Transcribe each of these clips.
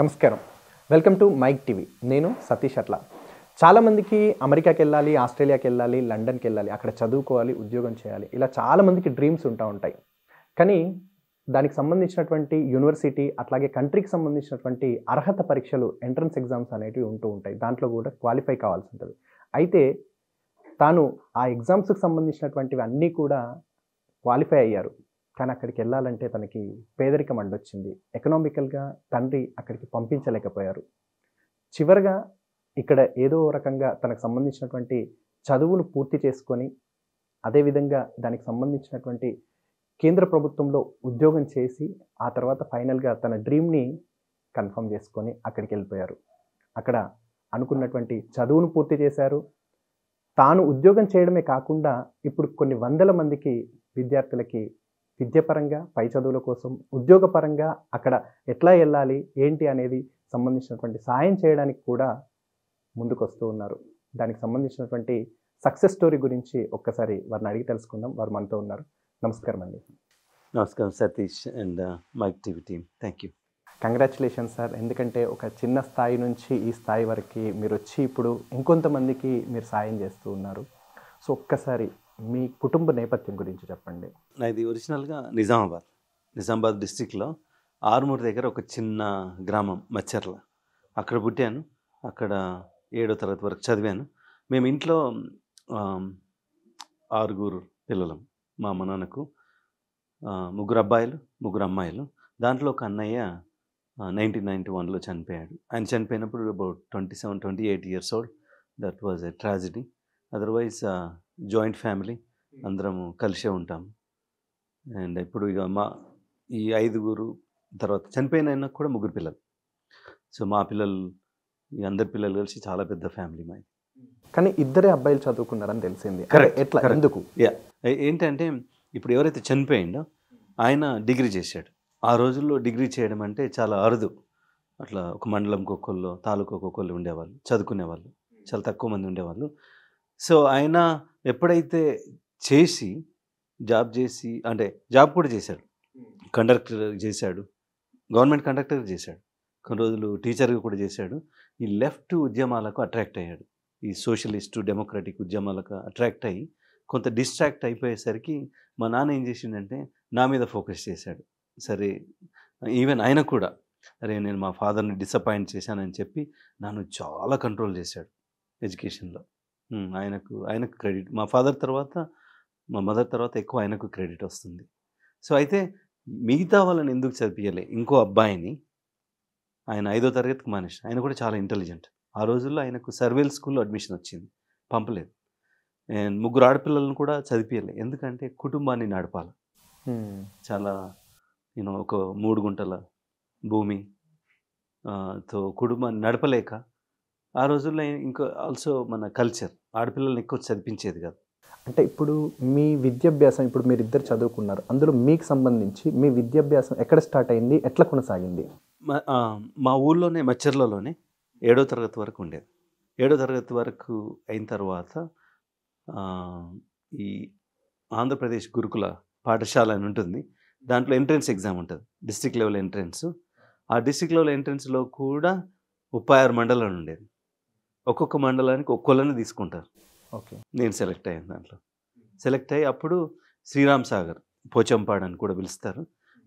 నమస్కారం welcome to mic TV నేను సతీష్ అట్లా చాలామందికి అమెరికాకి వెళ్ళాలి ఆస్ట్రేలియాకి వెళ్ళాలి లండన్కి వెళ్ళాలి అక్కడ చదువుకోవాలి ఉద్యోగం చేయాలి ఇలా చాలామందికి డ్రీమ్స్ ఉంటా ఉంటాయి కానీ దానికి సంబంధించినటువంటి యూనివర్సిటీ అట్లాగే కంట్రీకి సంబంధించినటువంటి అర్హత పరీక్షలు ఎంట్రన్స్ ఎగ్జామ్స్ అనేటివి ఉంటూ ఉంటాయి దాంట్లో కూడా క్వాలిఫై కావాల్సి ఉంటుంది అయితే తాను ఆ ఎగ్జామ్స్కి సంబంధించినటువంటివి అన్నీ కూడా క్వాలిఫై అయ్యారు కానీ అక్కడికి వెళ్ళాలంటే తనకి పేదరికం అండొచ్చింది ఎకనామికల్గా తండ్రి అక్కడికి పంపించలేకపోయారు చివరిగా ఇక్కడ ఏదో రకంగా తనకు సంబంధించినటువంటి చదువును పూర్తి చేసుకొని అదేవిధంగా దానికి సంబంధించినటువంటి కేంద్ర ప్రభుత్వంలో ఉద్యోగం చేసి ఆ తర్వాత ఫైనల్గా తన డ్రీమ్ని కన్ఫర్మ్ చేసుకొని అక్కడికి వెళ్ళిపోయారు అక్కడ అనుకున్నటువంటి చదువును పూర్తి చేశారు తాను ఉద్యోగం చేయడమే కాకుండా ఇప్పుడు కొన్ని వందల మందికి విద్యార్థులకి విద్యపరంగా పై చదువుల కోసం ఉద్యోగపరంగా అక్కడ ఎట్లా వెళ్ళాలి ఏంటి అనేది సంబంధించినటువంటి సాయం చేయడానికి కూడా ముందుకొస్తూ ఉన్నారు దానికి సంబంధించినటువంటి సక్సెస్ స్టోరీ గురించి ఒక్కసారి వారిని అడిగి తెలుసుకుందాం వారు మనతో ఉన్నారు నమస్కారం అండి నమస్కారం Satish and Mic TV team thank you congratulations sir ఎందుకంటే ఒక చిన్న స్థాయి నుంచి ఈ స్థాయి వరకు మీరు వచ్చి ఇప్పుడు ఇంకొంతమందికి మీరు సాయం చేస్తూ ఉన్నారు సో ఒక్కసారి మీ కుటుంబ నేపథ్యం గురించి చెప్పండి నాది ఒరిజినల్గా నిజామాబాద్ నిజామాబాద్ డిస్టిక్లో ఆరుమూరు దగ్గర ఒక చిన్న గ్రామం మచ్చర్ల అక్కడ పుట్టాను అక్కడ ఏడో తరగతి వరకు చదివాను మేము ఇంట్లో ఆరుగురు పిల్లలం మా అమ్మ నాన్నకు ముగ్గురు అబ్బాయిలు ముగ్గురు అమ్మాయిలు దాంట్లో ఒక అన్నయ్య నైన్టీన్ నైంటీ వన్లో చనిపోయాడు ఆయన చనిపోయినప్పుడు about twenty seven twenty eight years old that was a tragedy otherwise joint family అందరము కలిసే ఉంటాం అండ్ ఇప్పుడు ఇక మా ఈ ఐదుగురు తర్వాత చనిపోయిన కూడా ముగ్గురు పిల్లలు సో మా పిల్లలు అందరి పిల్లలు కలిసి చాలా పెద్ద ఫ్యామిలీ మాది కానీ ఇద్దరే అబ్బాయిలు చదువుకున్నారని తెలిసింది ఎట్లా ఎందుకు ఏంటంటే ఇప్పుడు ఎవరైతే చనిపోయిండో ఆయన డిగ్రీ చేశాడు ఆ రోజుల్లో డిగ్రీ చేయడం అంటే చాలా అరుదు అట్లా ఒక మండలం ఒక్కొక్కళ్ళు తాలూకా ఒక్కొక్కళ్ళు ఉండేవాళ్ళు చదువుకునేవాళ్ళు చాలా తక్కువ మంది ఉండేవాళ్ళు సో ఆయన ఎప్పుడైతే చేసి జాబ్ చేసి అంటే జాబ్ కూడా చేశాడు కండక్టర్ చేశాడు గవర్నమెంట్ కండక్టర్ చేశాడు కొన్ని రోజులు టీచర్గా కూడా చేశాడు ఈ లెఫ్ట్ ఉద్యమాలకు అట్రాక్ట్ అయ్యాడు ఈ సోషలిస్టు డెమోక్రటిక్ ఉద్యమాలకు అట్రాక్ట్ అయ్యి కొంత డిస్ట్రాక్ట్ అయిపోయేసరికి మా నాన్న ఏం చేసిండంటే నా మీద ఫోకస్ చేశాడు సరే ఈవెన్ ఆయన కూడా అరే నేను మా ఫాదర్ని డిసప్పాయింట్ చేశానని చెప్పి నన్ను చాలా కంట్రోల్ చేశాడు ఎడ్యుకేషన్లో ఆయనకు ఆయనకు క్రెడిట్ మా ఫాదర్ తర్వాత మా మదర్ తర్వాత ఎక్కువ ఆయనకు క్రెడిట్ వస్తుంది సో అయితే మిగతా వాళ్ళని ఎందుకు చదివించలే ఇంకో అబ్బాయిని ఆయన ఐదో తరగతికి మానేసి ఆయన కూడా చాలా ఇంటెలిజెంట్ ఆ రోజుల్లో ఆయనకు సర్వేల్ స్కూల్లో అడ్మిషన్ వచ్చింది పంపలేదు అండ్ ముగ్గురు ఆడపిల్లలను కూడా చదివించలే ఎందుకంటే కుటుంబాన్ని నడపాలి చాలా నేను ఒక మూడు గుంటల భూమి తో కుటుంబాన్ని నడపలేక ఆ రోజుల్లో ఇంకో ఆల్సో మన కల్చర్ ఆడపిల్లల్ని ఎక్కువ చదివించేది కాదు అంటే ఇప్పుడు మీ విద్యాభ్యాసం ఇప్పుడు మీరు ఇద్దరు చదువుకున్నారు అందులో మీకు సంబంధించి మీ విద్యాభ్యాసం ఎక్కడ స్టార్ట్ అయింది ఎట్లా కొనసాగింది మా ఊళ్ళోనే మచ్చర్లలోనే ఏడో తరగతి వరకు ఉండేది ఏడో తరగతి వరకు అయిన తర్వాత ఈ ఆంధ్రప్రదేశ్ గురుకుల పాఠశాల అని ఉంటుంది దాంట్లో ఎంట్రెన్స్ ఎగ్జామ్ ఉంటుంది డిస్టిక్ లెవెల్ ఎంట్రెన్స్ ఆ డిస్టిక్ లెవెల్ ఎంట్రెన్స్లో కూడా ముప్పై ఆరు మండలాలు ఉండేది ఒక్కొక్క మండలానికి ఒక్కొల్లని తీసుకుంటారు ఓకే నేను సెలెక్ట్ అయ్యాను దాంట్లో సెలెక్ట్ అయ్యి అప్పుడు శ్రీరామ్ సాగర్ పోచంపాడు అని కూడా పిలుస్తారు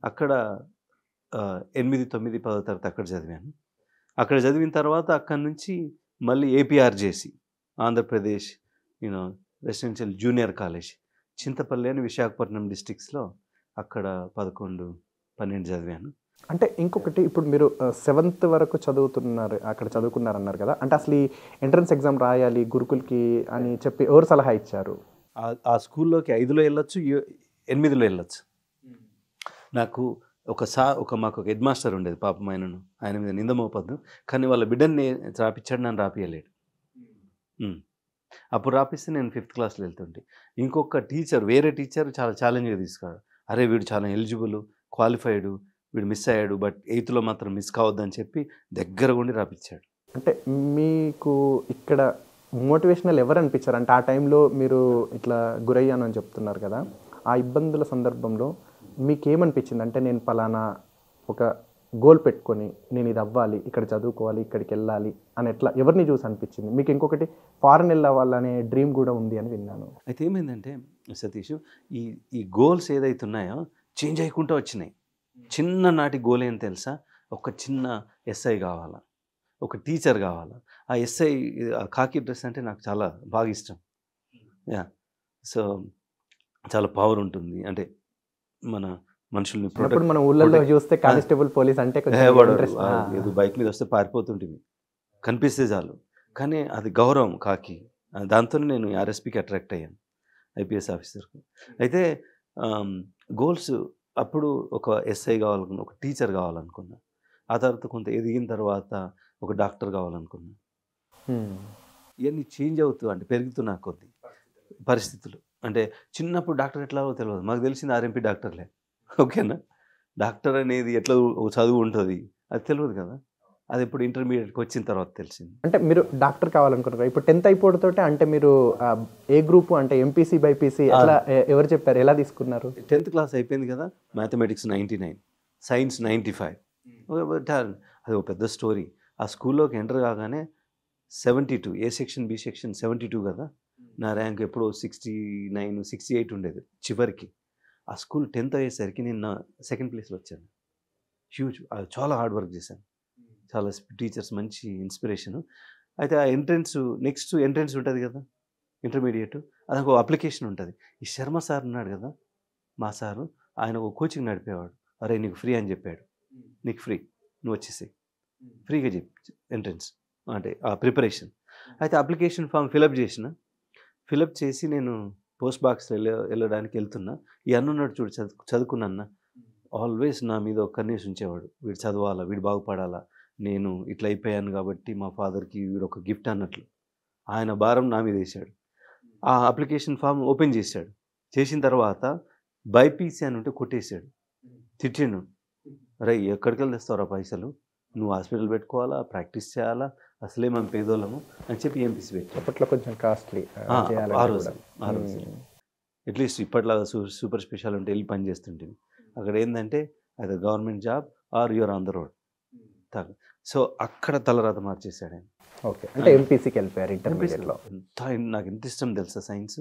అక్కడ ఎనిమిది తొమ్మిది పదో తరగతి అక్కడ చదివాను అక్కడ చదివిన తర్వాత అక్కడి నుంచి మళ్ళీ APRJC Andhra Pradesh you know residential junior college Chintapalli అని విశాఖపట్నం డిస్టిక్స్లో అక్కడ పదకొండు పన్నెండు చదివాను అంటే ఇంకొకటి ఇప్పుడు మీరు సెవెంత్ వరకు చదువుతున్నారు అక్కడ చదువుకున్నారన్నారు కదా అంటే అసలు ఈ ఎంట్రన్స్ ఎగ్జామ్ రాయాలి గురుకులకి అని చెప్పి ఎవరు సలహా ఇచ్చారు ఆ స్కూల్లోకి ఐదులో వెళ్ళొచ్చు ఎనిమిదిలో వెళ్ళొచ్చు hmm. నాకు ఒక సా ఒక మాకు ఒక హెడ్ మాస్టర్ ఉండేది పాపం ఆయనను ఆయన మీద నిందమోపద్దు కానీ వాళ్ళ బిడ్డని రాపించాడు నన్ను రాపియలేడు hmm. Hmm. అప్పుడు రాపిస్తే నేను ఫిఫ్త్ క్లాస్లో వెళ్తుంటే ఇంకొక టీచర్ వేరే టీచర్ చాలా ఛాలెంజ్గా తీసుకున్నాడు అరే వీడు చాలా ఎలిజిబుల్ క్వాలిఫైడ్ వీడు మిస్ అయ్యాడు బట్ ఎయిత్లో మాత్రం మిస్ కావద్దని చెప్పి దగ్గర ఉండి రాపించాడు అంటే మీకు ఇక్కడ మోటివేషనల్ ఎవరు అనిపించారు అంటే ఆ టైంలో మీరు ఇట్లా గురయ్యాను అని చెప్తున్నారు కదా ఆ ఇబ్బందుల సందర్భంలో మీకేమనిపించింది అంటే నేను పలానా ఒక గోల్ పెట్టుకొని నేను ఇది అవ్వాలి ఇక్కడ చదువుకోవాలి ఇక్కడికి వెళ్ళాలి అని ఎట్లా ఎవరిని చూసి అనిపించింది మీకు ఇంకొకటి ఫారెన్ వెళ్ళవాలనే డ్రీమ్ కూడా ఉంది అని విన్నాను అయితే ఏమైందంటే సతీష్ ఈ ఈ గోల్స్ ఏదైతే ఉన్నాయో చేంజ్ అయ్యకుండా వచ్చినాయి చిన్ననాటి గోల్ ఏం తెలుసా ఒక చిన్న ఎస్ఐ కావాలా ఒక టీచర్ కావాలా ఆ ఎస్ఐ కాకి డ్రెస్ అంటే నాకు చాలా బాగా ఇష్టం hmm. యా సో చాలా పవర్ ఉంటుంది అంటే మన మనుషుల్ని మన ఊళ్ళలో చూస్తే కానిస్టేబుల్ పోలీస్ అంటే ఇది బైక్ మీద వస్తే పారిపోతుంటుంది కనిపిస్తే చాలు కానీ అది గౌరవం కాకి దాంతో నేను ఆర్ఎస్పీకి అట్రాక్ట్ అయ్యాను ఐపీఎస్ ఆఫీసర్కి hmm. అయితే గోల్స్ అప్పుడు ఒక ఎస్ఐ కావాలనుకున్నా ఒక టీచర్ కావాలనుకున్నా ఆ తర్వాత కొంత ఎదిగిన తర్వాత ఒక డాక్టర్ కావాలనుకున్నా ఇవన్నీ చేంజ్ అవుతూ అంటే పెరుగుతున్నా కొద్ది పరిస్థితులు అంటే చిన్నప్పుడు డాక్టర్ ఎట్లా తెలియదు మాకు తెలిసింది ఆర్ఎంపీ డాక్టర్లే ఓకేనా డాక్టర్ అనేది ఎట్లా చదువు ఉంటుంది అది తెలియదు కదా అది ఇప్పుడు ఇంటర్మీడియట్కి వచ్చిన తర్వాత తెలిసింది అంటే మీరు డాక్టర్ కావాలనుకుంటున్నారు ఇప్పుడు టెన్త్ అయిపోవడంతో అంటే మీరు ఏ గ్రూప్ అంటే ఎంపీసీ బైపీసీ అలా ఎవరు చెప్పారు ఎలా తీసుకున్నారు టెన్త్ క్లాస్ అయిపోయింది కదా mathematics ninety nine science ninety five అది ఒక పెద్ద స్టోరీ ఆ స్కూల్లోకి ఎంటర్ కాగానే seventy two A section B section seventy two కదా hmm. నా ర్యాంక్ ఎప్పుడో సిక్స్టీ నైన్ సిక్స్టీ ఎయిట్ ఉండేది చివరికి ఆ స్కూల్ టెన్త్ అయ్యేసరికి నేను నా సెకండ్ ప్లేస్లో వచ్చాను హ్యూజ్ చాలా హార్డ్ వర్క్ చేశాను చాలా టీచర్స్ మంచి ఇన్స్పిరేషను అయితే ఆ ఎంట్రెన్స్ నెక్స్ట్ ఎంట్రెన్స్ ఉంటుంది కదా ఇంటర్మీడియట్ అదొక అప్లికేషన్ ఉంటుంది ఈ శర్మ సార్ ఉన్నాడు కదా మా సారు ఆయన ఒక కోచింగ్ నడిపేవాడు అరే నీకు ఫ్రీ అని చెప్పాడు నీకు ఫ్రీ నువ్వు వచ్చేసి ఫ్రీగా చెప్పి ఎంట్రన్స్ అంటే ఆ ప్రిపరేషన్ అయితే అప్లికేషన్ ఫామ్ ఫిలప్ చేసిన ఫిలప్ చేసి నేను పోస్ట్ బాక్స్ వెళ్ళే వెళ్ళడానికి వెళ్తున్నా ఈ అన్నున్నాడు చూడు చదువు చదువుకున్నా ఆల్వేస్ నా మీద ఒక కన్నేసి ఉంచేవాడు వీడు చదవాలా వీడు బాగుపడాలా నేను ఇట్లా అయిపోయాను కాబట్టి మా ఫాదర్కి వీడు ఒక గిఫ్ట్ అన్నట్లు ఆయన భారం నా మీద వేసాడు ఆ అప్లికేషన్ ఫామ్ ఓపెన్ చేశాడు చేసిన తర్వాత బైపీసీ అని ఉంటే కొట్టేశాడు తిట్టిండు అరే ఎక్కడికి వెళ్ళేస్తావురా పైసలు నువ్వు హాస్పిటల్ పెట్టుకోవాలా ప్రాక్టీస్ చేయాలా అసలే మేము పేదోళ్ళము అని చెప్పి ఎంపీసీ e పెట్టి అప్పట్లో కొంచెం కాస్ట్లీ ఆ రోజు ఆ రోజు అట్లీస్ట్ ఇప్పట్లాగా సూపర్ స్పెషల్ ఉంటే వెళ్ళి పని అక్కడ ఏంటంటే అది government job or you're on the road so అక్కడ తలరాత మార్చేశాడు ఆయన ఓకే అంటే ఎంపీసీకి వెళ్ళిపోయారు ఇంటర్మీడియట్లో ఎంత నాకు ఎంత ఇష్టం తెలుసా సైన్స్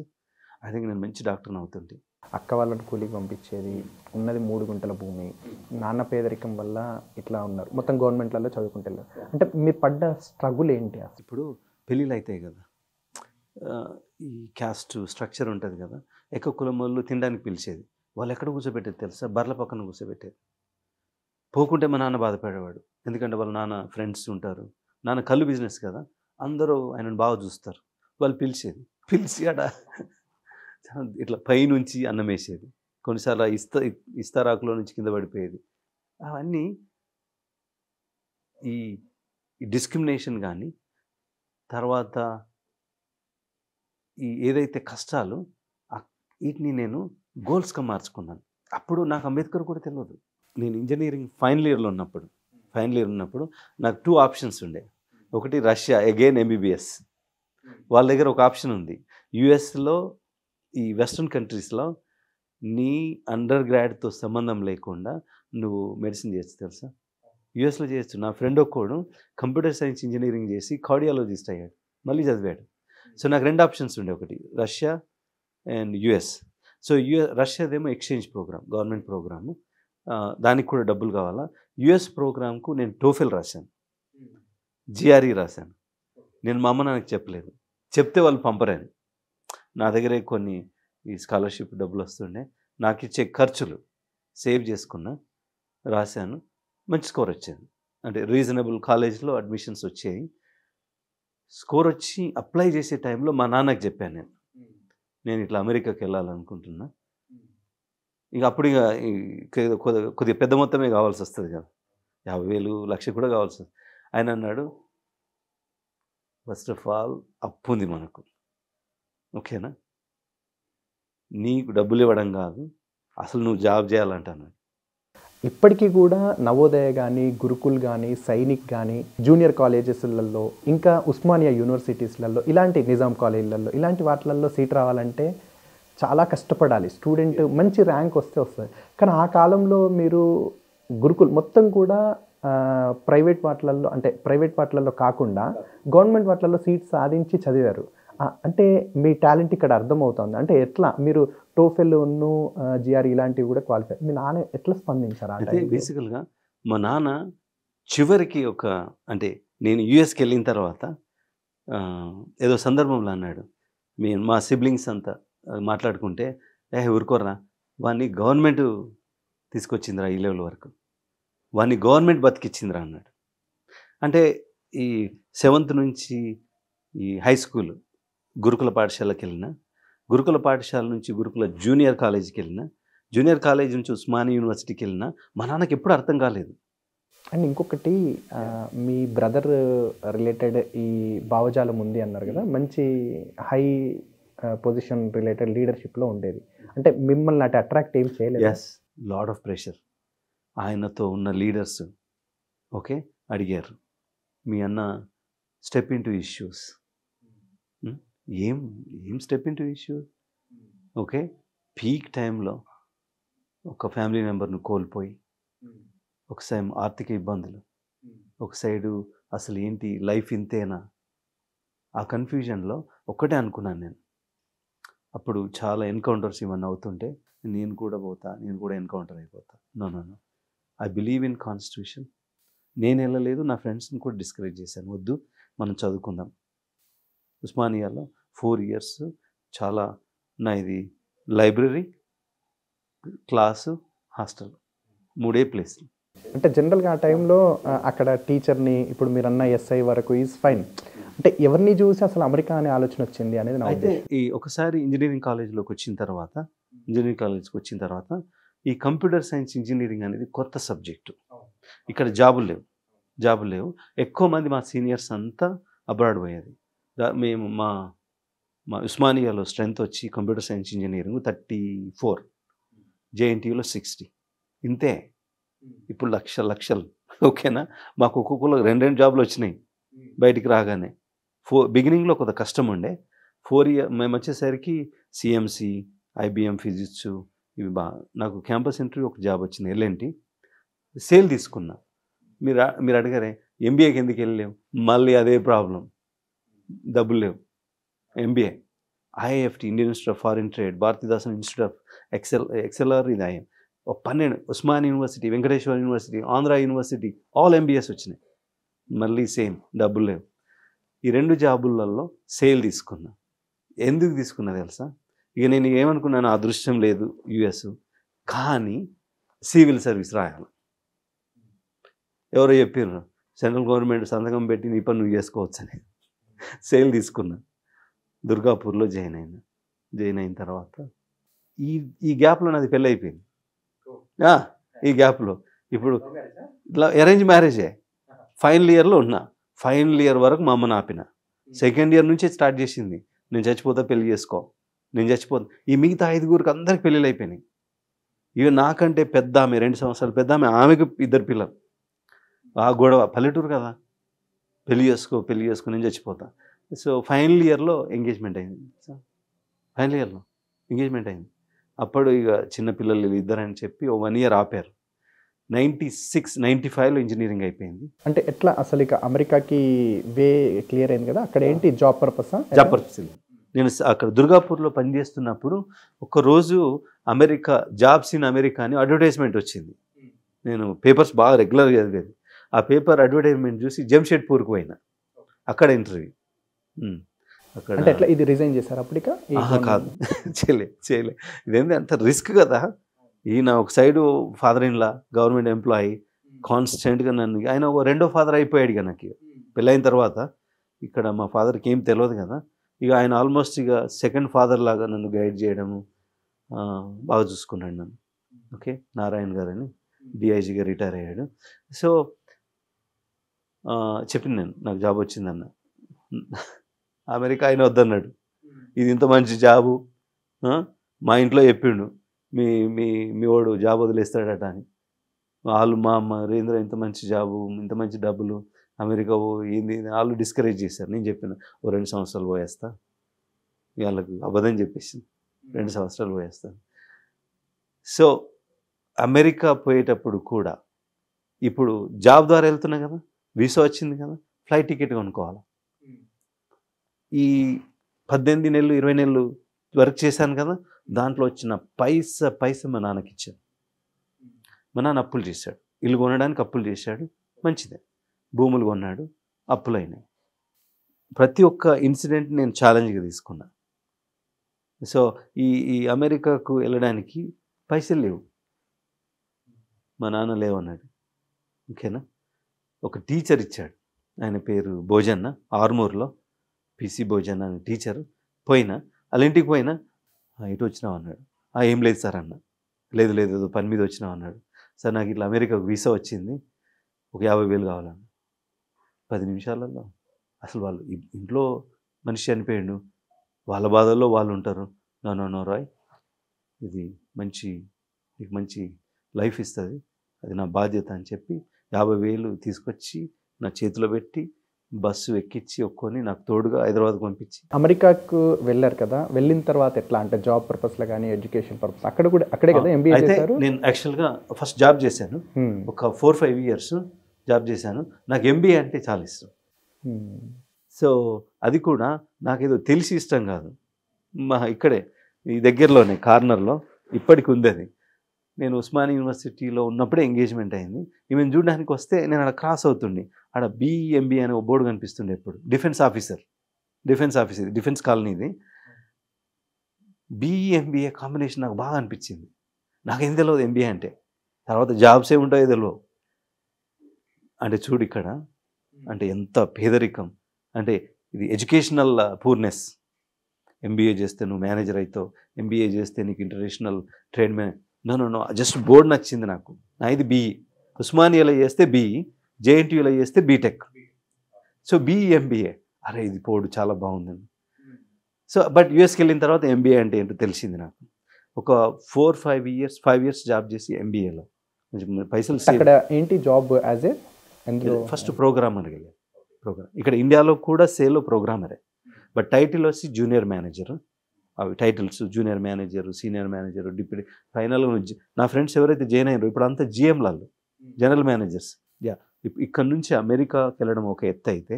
ఐ థింక్ నేను మంచి డాక్టర్ని అవుతుంది అక్క వాళ్ళని కూలికి పంపించేది ఉన్నది మూడు గుంటల భూమి నాన్న పేదరికం వల్ల ఇట్లా ఉన్నారు మొత్తం గవర్నమెంట్లలో చదువుకుంటారు అంటే మీరు పడ్డ స్ట్రగుల్ ఏంటి ఇప్పుడు పెళ్ళిళ్ళు అవుతాయి కదా ఈ క్యాస్ట్ స్ట్రక్చర్ ఉంటుంది కదా ఎక్కువ కులం వాళ్ళు తినడానికి పిలిచేది వాళ్ళు ఎక్కడ కూర్చోబెట్టేది తెలుసా బర్ల పక్కన కూర్చోబెట్టేది పోకుంటే మా నాన్న బాధపడేవాడు ఎందుకంటే వాళ్ళ నాన్న ఫ్రెండ్స్ ఉంటారు నాన్న కళ్ళు బిజినెస్ కదా అందరూ ఆయనను బాగా చూస్తారు వాళ్ళు పిలిచేది పిలిచి అడ ఇట్లా పైనుంచి అన్నం వేసేది కొన్నిసార్లు ఇస్త ఇస్తారాకులో నుంచి కింద పడిపోయేది అవన్నీ ఈ డిస్క్రిమినేషన్ కానీ తర్వాత ఈ ఏదైతే కష్టాలు వీటిని నేను గోల్స్గా మార్చుకున్నాను అప్పుడు నాకు అంబేద్కర్ కూడా తెలియదు నేను ఇంజనీరింగ్ ఫైనల్ ఇయర్లో ఉన్నప్పుడు ఫైనల్ ఇయర్ ఉన్నప్పుడు నాకు టూ ఆప్షన్స్ ఉండే ఒకటి రష్యా అగైన్ ఎంబీబీఎస్ వాళ్ళ దగ్గర ఒక ఆప్షన్ ఉంది యుఎస్లో ఈ వెస్ట్రన్ కంట్రీస్లో నీ అండర్ గ్రాడ్తో సంబంధం లేకుండా నువ్వు మెడిసిన్ చేయొచ్చు తెలుసా యుఎస్లో చేయొచ్చు నా ఫ్రెండ్ ఒక్కడు కంప్యూటర్ సైన్స్ ఇంజనీరింగ్ చేసి కార్డియాలజిస్ట్ అయ్యాడు మళ్ళీ చదివాడు సో నాకు రెండు ఆప్షన్స్ ఉండే ఒకటి Russia and US so US రష్యాదేమో ఎక్స్చేంజ్ ప్రోగ్రామ్ గవర్నమెంట్ ప్రోగ్రాము దానికి కూడా డబ్బులు కావాలా యుఎస్ ప్రోగ్రామ్కు నేను టోఫెల్ రాశాను hmm. జిఆర్ఈ రాశాను నేను మా అమ్మ నాకు చెప్పలేదు చెప్తే వాళ్ళు పంపరాను నా దగ్గరే కొన్ని ఈ స్కాలర్షిప్ డబ్బులు వస్తుండే నాకు ఇచ్చే ఖర్చులు సేవ్ చేసుకున్నా రాశాను మంచి స్కోర్ వచ్చింది అంటే రీజనబుల్ కాలేజ్లో అడ్మిషన్స్ వచ్చాయి స్కోర్ వచ్చి అప్లై చేసే టైంలో మా నాన్నకు చెప్పాను నేను hmm. నేను ఇట్లా అమెరికాకి వెళ్ళాలనుకుంటున్నా ఇక అప్పుడు ఇక కొద్దిగా పెద్ద మొత్తమే కావాల్సి వస్తుంది కదా యాభై వేలు లక్ష కూడా కావాల్సి వస్తుంది ఆయన అన్నాడు ఫస్ట్ ఆఫ్ ఆల్ అప్పు ఉంది మనకు ఓకేనా నీకు డబ్బులు ఇవ్వడం కాదు అసలు నువ్వు జాబ్ చేయాలంటాను ఇప్పటికీ కూడా నవోదయ కానీ గురుకుల్ కానీ సైనిక్ కానీ జూనియర్ కాలేజెస్లలో ఇంకా ఉస్మానియా యూనివర్సిటీస్లలో ఇలాంటి నిజాం కాలేజీలలో ఇలాంటి వాటిలలో సీట్ రావాలంటే చాలా కష్టపడాలి స్టూడెంట్ మంచి ర్యాంక్ వస్తే వస్తుంది కానీ ఆ కాలంలో మీరు గురుకులు మొత్తం కూడా ప్రైవేట్ వాటిలలో అంటే ప్రైవేట్ వాటిలలో కాకుండా గవర్నమెంట్ వాటిలలో సీట్స్ సాధించి చదివారు అంటే మీ టాలెంట్ ఇక్కడ అర్థమవుతుంది అంటే ఎట్లా మీరు టోఫెల్ ఉన్ను జిఆర్ ఇలాంటివి కూడా క్వాలిఫై మీ నాన్న ఎట్లా స్పందించారు అంటే బేసికల్గా మా నాన్న చివరికి ఒక అంటే నేను యుఎస్కి వెళ్ళిన తర్వాత ఏదో సందర్భంలో అన్నాడు మీ మా సిబ్లింగ్స్ అంతా మాట్లాడుకుంటే ఏ ఊరుకోరా వాడిని గవర్నమెంట్ తీసుకొచ్చిందిరా ఈ లెవెల్ వరకు వాడిని గవర్నమెంట్ బతికిచ్చిందిరా అన్నాడు అంటే ఈ సెవెంత్ నుంచి ఈ హై స్కూల్ గురుకుల పాఠశాలకు వెళ్ళిన గురుకుల పాఠశాల నుంచి గురుకుల జూనియర్ కాలేజీకి వెళ్ళిన జూనియర్ కాలేజ్ నుంచి ఉస్మానియా యూనివర్సిటీకి వెళ్ళిన మా నాన్నకి ఎప్పుడు అర్థం కాలేదు అండ్ ఇంకొకటి మీ బ్రదర్ రిలేటెడ్ ఈ భావజాలం ఉంది అన్నారు కదా మంచి హై పొజిషన్ రిలేటెడ్ లీడర్షిప్లో ఉండేది అంటే మిమ్మల్ని అటు అట్రాక్ట్ ఏం చేయలేదు ఎస్ లాడ్ ఆఫ్ ప్రెషర్ ఆయనతో ఉన్న లీడర్స్ ఓకే అడిగారు మీ అన్న స్టెప్ ఇన్ టు ఇష్యూస్ ఏం ఏం step in to issues okay peak టైంలో ఒక ఫ్యామిలీ మెంబర్ను కోల్పోయి hmm. ఒక సైడ్ ఆర్థిక ఇబ్బందులు hmm. ఒక సైడు అసలు ఏంటి లైఫ్ ఇంతేనా ఆ కన్ఫ్యూజన్లో ఒక్కటే అనుకున్నాను నేను అప్పుడు చాలా ఎన్కౌంటర్స్ ఏమన్నా అవుతుంటే నేను కూడా పోతా నేను కూడా ఎన్కౌంటర్ అయిపోతా no no no I believe in constitution నేను వెళ్ళలేదు నా ఫ్రెండ్స్ని కూడా డిస్కరేజ్ చేశాను వద్దు మనం చదువుకుందాం ఉస్మానియాలో ఫోర్ ఇయర్స్ చాలా నా ఇది లైబ్రరీ క్లాసు హాస్టల్ మూడే ప్లేస్లు అంటే జనరల్గా ఆ టైంలో అక్కడ టీచర్ని ఇప్పుడు మీరు అన్న ఎస్ఐ వరకు ఈజ్ ఫైన్ అంటే ఎవరిని చూసి అసలు అమెరికా అనే ఆలోచన వచ్చింది అనేది నా అయితే ఈ ఒకసారి ఇంజనీరింగ్ కాలేజ్లోకి వచ్చిన తర్వాత ఇంజనీరింగ్ కాలేజ్కి వచ్చిన తర్వాత ఈ కంప్యూటర్ సైన్స్ ఇంజనీరింగ్ అనేది కొత్త సబ్జెక్టు ఇక్కడ జాబులు లేవు జాబులు లేవు ఎక్కువ మంది మా సీనియర్స్ అంతా అబ్రాడ్ పోయేది మేము మా మా ఉస్మానియాలో స్ట్రెంత్ వచ్చి computer science engineering thirty four జేఎన్టీలో సిక్స్టీ ఇంతే ఇప్పుడు లక్ష లక్షలు ఓకేనా మాకు ఒక్కొక్కరు రెండు రెండు జాబులు వచ్చినాయి బయటికి రాగానే ఫో బిగినింగ్లో కొంత కష్టం ఉండే ఫోర్ ఇయర్ మేము వచ్చేసరికి సిఎంసి ఐబిఎం ఫిజిక్స్ ఇవి బా నాకు క్యాంపస్ ఇంటర్వ్యూ ఒక జాబ్ వచ్చింది వెళ్ళేంటి సేల్ తీసుకున్నా మీరు మీరు అడిగారే ఎంబీఏకి ఎందుకు వెళ్ళలేము మళ్ళీ అదే ప్రాబ్లం డబ్బులు లేవు MBA IFT Indian Institute of Foreign Trade Bharathidasan Institute of XL XLR ఇది ఐఎం పన్నెండు Osman university Venkateswara university Andhra university all MBAs వచ్చినాయి మళ్ళీ సేమ్ డబ్బులు లేవు ఈ రెండు జాబులలో సేల్ తీసుకున్నా ఎందుకు తీసుకున్నా తెలుసా ఇక నేను ఏమనుకున్నాను అదృష్టం లేదు యుఎస్ కానీ సివిల్ సర్వీస్ రాయాలి ఎవరో చెప్పారు సెంట్రల్ గవర్నమెంట్ సంతకం పెట్టి నీ పని నువ్వు చేసుకోవచ్చని సేల్ తీసుకున్నా దుర్గాపూర్లో జాయిన్ అయినా జాయిన్ అయిన తర్వాత ఈ ఈ గ్యాప్లో నాది పెళ్ళి అయిపోయింది ఈ గ్యాప్లో ఇప్పుడు ఇట్లా అరేంజ్ మ్యారేజే ఫైనల్ ఇయర్లో ఉన్నా ఫైనల్ ఇయర్ వరకు మా అమ్మ ఆపిన సెకండ్ ఇయర్ నుంచే స్టార్ట్ చేసింది నేను చచ్చిపోతా పెళ్లి చేసుకో నేను చచ్చిపోతా ఈ మిగతా ఐదుగురికి అందరికి పెళ్ళిళ్ళు అయిపోయినాయి ఇవి నాకంటే పెద్ద ఆమె రెండు సంవత్సరాలు పెద్ద ఆమె ఆమెకు ఇద్దరు పిల్లలు ఆ గొడవ పల్లెటూరు కదా పెళ్లి చేసుకో పెళ్లి చేసుకో నేను చచ్చిపోతా సో ఫైనల్ ఇయర్లో ఎంగేజ్మెంట్ అయింది ఫైనల్ ఇయర్లో ఎంగేజ్మెంట్ అయింది అప్పుడు ఇక చిన్నపిల్లలు ఇద్దరని చెప్పి ఓ వన్ ఇయర్ ఆపారు నైంటీ సిక్స్ నైంటీ ఫైవ్లో ఇంజనీరింగ్ అయిపోయింది అంటే ఎట్లా అసలు ఇక అమెరికాకి వే క్లియర్ అయింది కదా అక్కడ ఏంటి జాబ్ పర్పస్ జాబ్ పర్పస్ నేను అక్కడ దుర్గాపూర్లో పనిచేస్తున్నప్పుడు ఒకరోజు అమెరికా జాబ్స్ ఇన్ అమెరికా అని అడ్వర్టైజ్మెంట్ వచ్చింది నేను పేపర్స్ బాగా రెగ్యులర్గా చదివేది ఆ పేపర్ అడ్వర్టైజ్మెంట్ చూసి జంషెడ్పూర్కి పోయినా అక్కడ ఇంటర్వ్యూ అక్కడ ఎట్లా ఇది రిజైన్ చేశారు అప్పటిక కాదు చేయలే చేయలే ఇదేంటి అంత రిస్క్ కదా ఈయన ఒక side father in law government employee కాన్స్టెంట్గా నన్ను ఆయన ఒక రెండో ఫాదర్ అయిపోయాడు ఇక నాకు hmm. పెళ్ళైన తర్వాత ఇక్కడ మా ఫాదర్కి ఏం తెలియదు కదా ఇక ఆయన ఆల్మోస్ట్ ఇక సెకండ్ ఫాదర్ లాగా నన్ను గైడ్ చేయడము బాగా చూసుకున్నాడు నన్ను ఓకే నారాయణ గారు అని డిఐజీగా రిటైర్ అయ్యాడు సో చెప్పింది నేను నాకు జాబ్ వచ్చిందన్న అమెరికా ఆయన వద్దన్నాడు ఇది ఇంత మంచి జాబు మా ఇంట్లో చెప్పిండు మీ మీ మీ వాడు జాబ్ వదిలేస్తాడట అని వాళ్ళు మా అమ్మ రేంద్ర ఇంత మంచి జాబు ఇంత మంచి డబ్బులు అమెరికా ఏంది వాళ్ళు డిస్కరేజ్ చేశారు నేను చెప్పిన ఓ రెండు సంవత్సరాలు పోయేస్తా వాళ్ళకు అబద్ధం చెప్పేసింది రెండు సంవత్సరాలు పోయేస్తాను సో అమెరికా పోయేటప్పుడు కూడా ఇప్పుడు జాబ్ ద్వారా వెళ్తున్నా కదా వీసా వచ్చింది కదా ఫ్లైట్ టికెట్ కొనుక్కోవాలి ఈ పద్దెనిమిది నెలలు ఇరవై నెలలు వర్క్ చేశాను కదా దాంట్లో వచ్చిన పైస పైస మా నాన్నకి ఇచ్చాను మా నాన్న అప్పులు చేశాడు ఇల్లు కొనడానికి అప్పులు చేశాడు మంచిదే భూములు కొన్నాడు అప్పులైనాయి ప్రతి ఒక్క ఇన్సిడెంట్ నేను ఛాలెంజ్గా తీసుకున్నా సో ఈ ఈ అమెరికాకు వెళ్ళడానికి పైసలు లేవు మా నాన్న లేవన్నాడు ఓకేనా ఒక టీచర్ ఇచ్చాడు ఆయన పేరు భోజన్న ఆర్మూర్లో పిసి భోజన్ అనే టీచర్ పోయినా వాళ్ళ ఇంటికి పోయినా ఇటు వచ్చినావు అన్నాడు ఏం లేదు సార్ అన్న లేదు లేదు ఏదో పని మీద వచ్చినావు అన్నాడు సార్ నాకు ఇట్లా అమెరికాకు వీసా వచ్చింది ఒక యాభై వేలు కావాలన్న పది నిమిషాలలో అసలు వాళ్ళు ఇంట్లో మనిషి చనిపోయాడు వాళ్ళ బాధల్లో వాళ్ళు ఉంటారు నో నో నో రాయ్ ఇది మంచి నీకు మంచి లైఫ్ ఇస్తుంది అది నా బాధ్యత అని చెప్పి యాభై వేలు తీసుకొచ్చి నా చేతిలో పెట్టి బస్సు ఎక్కించి ఒక్కొని నాకు తోడుగా హైదరాబాద్ పంపించి అమెరికాకు వెళ్ళారు కదా వెళ్ళిన తర్వాత ఎట్లా అంటే జాబ్ పర్పస్లో కానీ ఎడ్యుకేషన్ పర్పస్ అక్కడ కూడా అక్కడే కదా ఎంబీఏ అయితే నేను యాక్చువల్గా ఫస్ట్ జాబ్ చేశాను ఒక ఫోర్ ఫైవ్ ఇయర్స్ జాబ్ చేశాను నాకు ఎంబీఏ అంటే చాలా ఇష్టం సో అది కూడా నాకు ఏదో తెలిసి ఇష్టం కాదు మా ఇక్కడే ఈ దగ్గరలోనే కార్నర్లో ఇప్పటికి ఉంది అది నేను ఉస్మాని యూనివర్సిటీలో ఉన్నప్పుడే ఎంగేజ్మెంట్ అయింది ఈమెను చూడడానికి వస్తే నేను అక్కడ క్రాస్ అవుతుండే ఆడ బిఎంబి అనే ఒక బోర్డు కనిపిస్తుండే ఇప్పుడు defence officer defence officer defence colony ఇది బీఈఎంబీఏ కాంబినేషన్ నాకు బాగా అనిపించింది నాకు ఏం తెలియదు ఎంబీఏ అంటే తర్వాత జాబ్స్ ఏముంటాయో తెలియవు అంటే చూడు ఇక్కడ అంటే ఎంత పేదరికం అంటే ఇది ఎడ్యుకేషనల్ పూర్నెస్ ఎంబీఏ చేస్తే నువ్వు మేనేజర్ అవుతావు ఎంబీఏ చేస్తే నీకు ఇంటర్నేషనల్ ట్రేడ్ మేనే నన్ను జస్ట్ బోర్డు నచ్చింది నాకు నా ఇది బీఈ ఉస్మానియాలో చేస్తే బీఈ జేఎన్టీయూలో చేస్తే బీటెక్ సో బీఈఎంబీఏ అరే ఇది పోడు చాలా బాగుందండి hmm. సో బట్ యూఎస్కి వెళ్ళిన తర్వాత ఎంబీఏ అంటే ఏంటో తెలిసింది నాకు ఒక four five years five years job చేసి ఎంబీఏలో కొంచెం పైసలు ఏంటి జాబ్ యాజ్ ఏ ఫస్ట్ ప్రోగ్రామర్గా ప్రోగ్రామ్ ఇక్కడ ఇండియాలో కూడా సేల్లో ప్రోగ్రామరే బట్ టైటిల్ వచ్చి జూనియర్ మేనేజర్ అవి titles junior manager senior manager deputy ఫైనల్గా నా ఫ్రెండ్స్ ఎవరైతే జాయిన్ అయ్యారు ఇప్పుడు అంతా జిఎంలలో hmm. జనరల్ మేనేజర్స్ యా ఇక్కడ నుంచి అమెరికాకి వెళ్ళడం ఒక ఎత్తు అయితే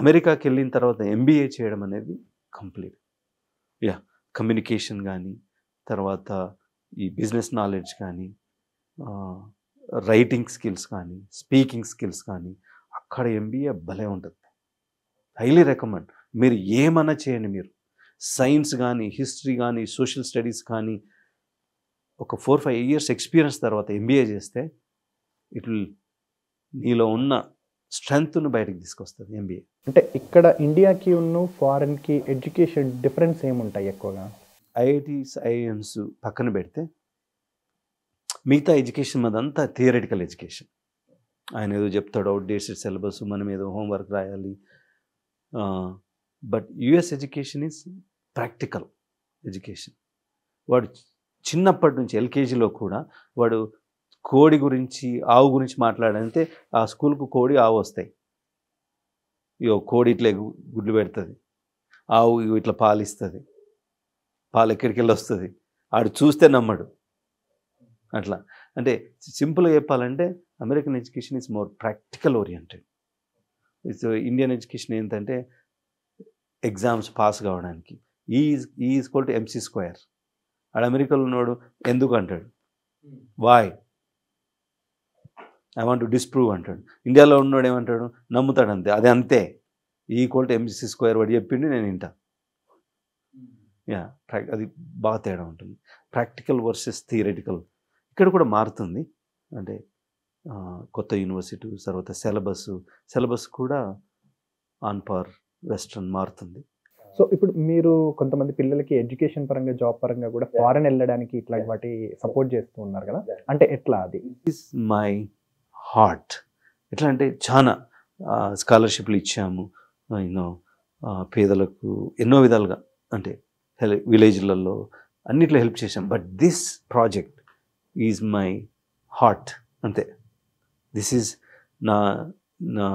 అమెరికాకి వెళ్ళిన తర్వాత ఎంబీఏ చేయడం అనేది కంప్లీట్ యా కమ్యూనికేషన్ కానీ తర్వాత ఈ బిజినెస్ నాలెడ్జ్ కానీ రైటింగ్ స్కిల్స్ కానీ స్పీకింగ్ స్కిల్స్ కానీ అక్కడ ఎంబీఏ భలే ఉంటుంది హైలీ రికమెండ్ మీరు ఏమన్నా చేయండి మీరు సైన్స్ కానీ హిస్టరీ కానీ సోషల్ స్టడీస్ కానీ ఒక ఫోర్ ఫైవ్ ఇయర్స్ ఎక్స్పీరియన్స్ తర్వాత ఎంబీఏ చేస్తే ఇట్ విల్ నీలో ఉన్న స్ట్రెంగ్త్ను బయటకు తీసుకొస్తుంది ఎంబీఏ అంటే ఇక్కడ ఇండియాకి ఉన్న ఫారెన్కి ఎడ్యుకేషన్ డిఫరెన్స్ ఏముంటాయి ఎక్కువగా ఐఐటిస్ ఐఐఎంస్ పక్కన పెడితే మిగతా ఎడ్యుకేషన్ అదంతా థియరటికల్ ఎడ్యుకేషన్ ఆయన ఏదో చెప్తాడు అవుట్డేటెడ్ సిలబస్ మనం ఏదో హోంవర్క్ రాయాలి but US education is practical education వాడు చిన్నప్పటి నుంచి ఎల్కేజీలో కూడా వాడు కోడి గురించి ఆవు గురించి మాట్లాడంటే ఆ స్కూల్కు కోడి ఆవు వస్తాయి ఇగో కోడి ఇట్లా గుడ్లు పెడుతుంది ఆవు ఇట్లా పాలిస్తుంది పాలు ఎక్కడికి వెళ్ళి వస్తుంది ఆడు చూస్తే నమ్మడు అట్లా అంటే సింపుల్గా చెప్పాలంటే American education is more practical oriented Indian education ఏంటంటే ఎగ్జామ్స్ పాస్ కావడానికి is is equal to MC square ఆడ అమెరికాలో ఉన్నవాడు ఎందుకు అంటాడు వాయ్ hmm. ఐ వాంట్ డిస్ప్రూవ్ అంటాడు ఇండియాలో ఉన్నాడు ఏమంటాడు నమ్ముతాడు అంతే అది అంతే ఈక్వల్ టు ఎంసీ స్క్వేర్ వాడు చెప్పిండి నేను వింటా యా hmm. అది బాగా తేడా ఉంటుంది ప్రాక్టికల్ వర్సెస్ థియరటికల్ ఇక్కడ కూడా మారుతుంది అంటే కొత్త యూనివర్సిటీ తర్వాత సిలబస్ సిలబస్ కూడా ఆన్ పార్ వెస్ట్రన్ మారుతుంది సో ఇప్పుడు మీరు కొంతమంది పిల్లలకి ఎడ్యుకేషన్ పరంగా జాబ్ పరంగా కూడా ఫారెన్ వెళ్ళడానికి ఇట్లాంటి వాటి సపోర్ట్ చేస్తూ ఉన్నారు కదా అంటే ఎట్లా అది ఇస్ మై హార్ట్ ఎట్లా అంటే చాలా స్కాలర్షిప్లు ఇచ్చాము ఎన్నో పేదలకు ఎన్నో విధాలుగా అంటే హెల్ విలేజ్లలో అన్నిట్లో హెల్ప్ చేశాం but this project is my heart అంతే దిస్ ఈజ్ నా నా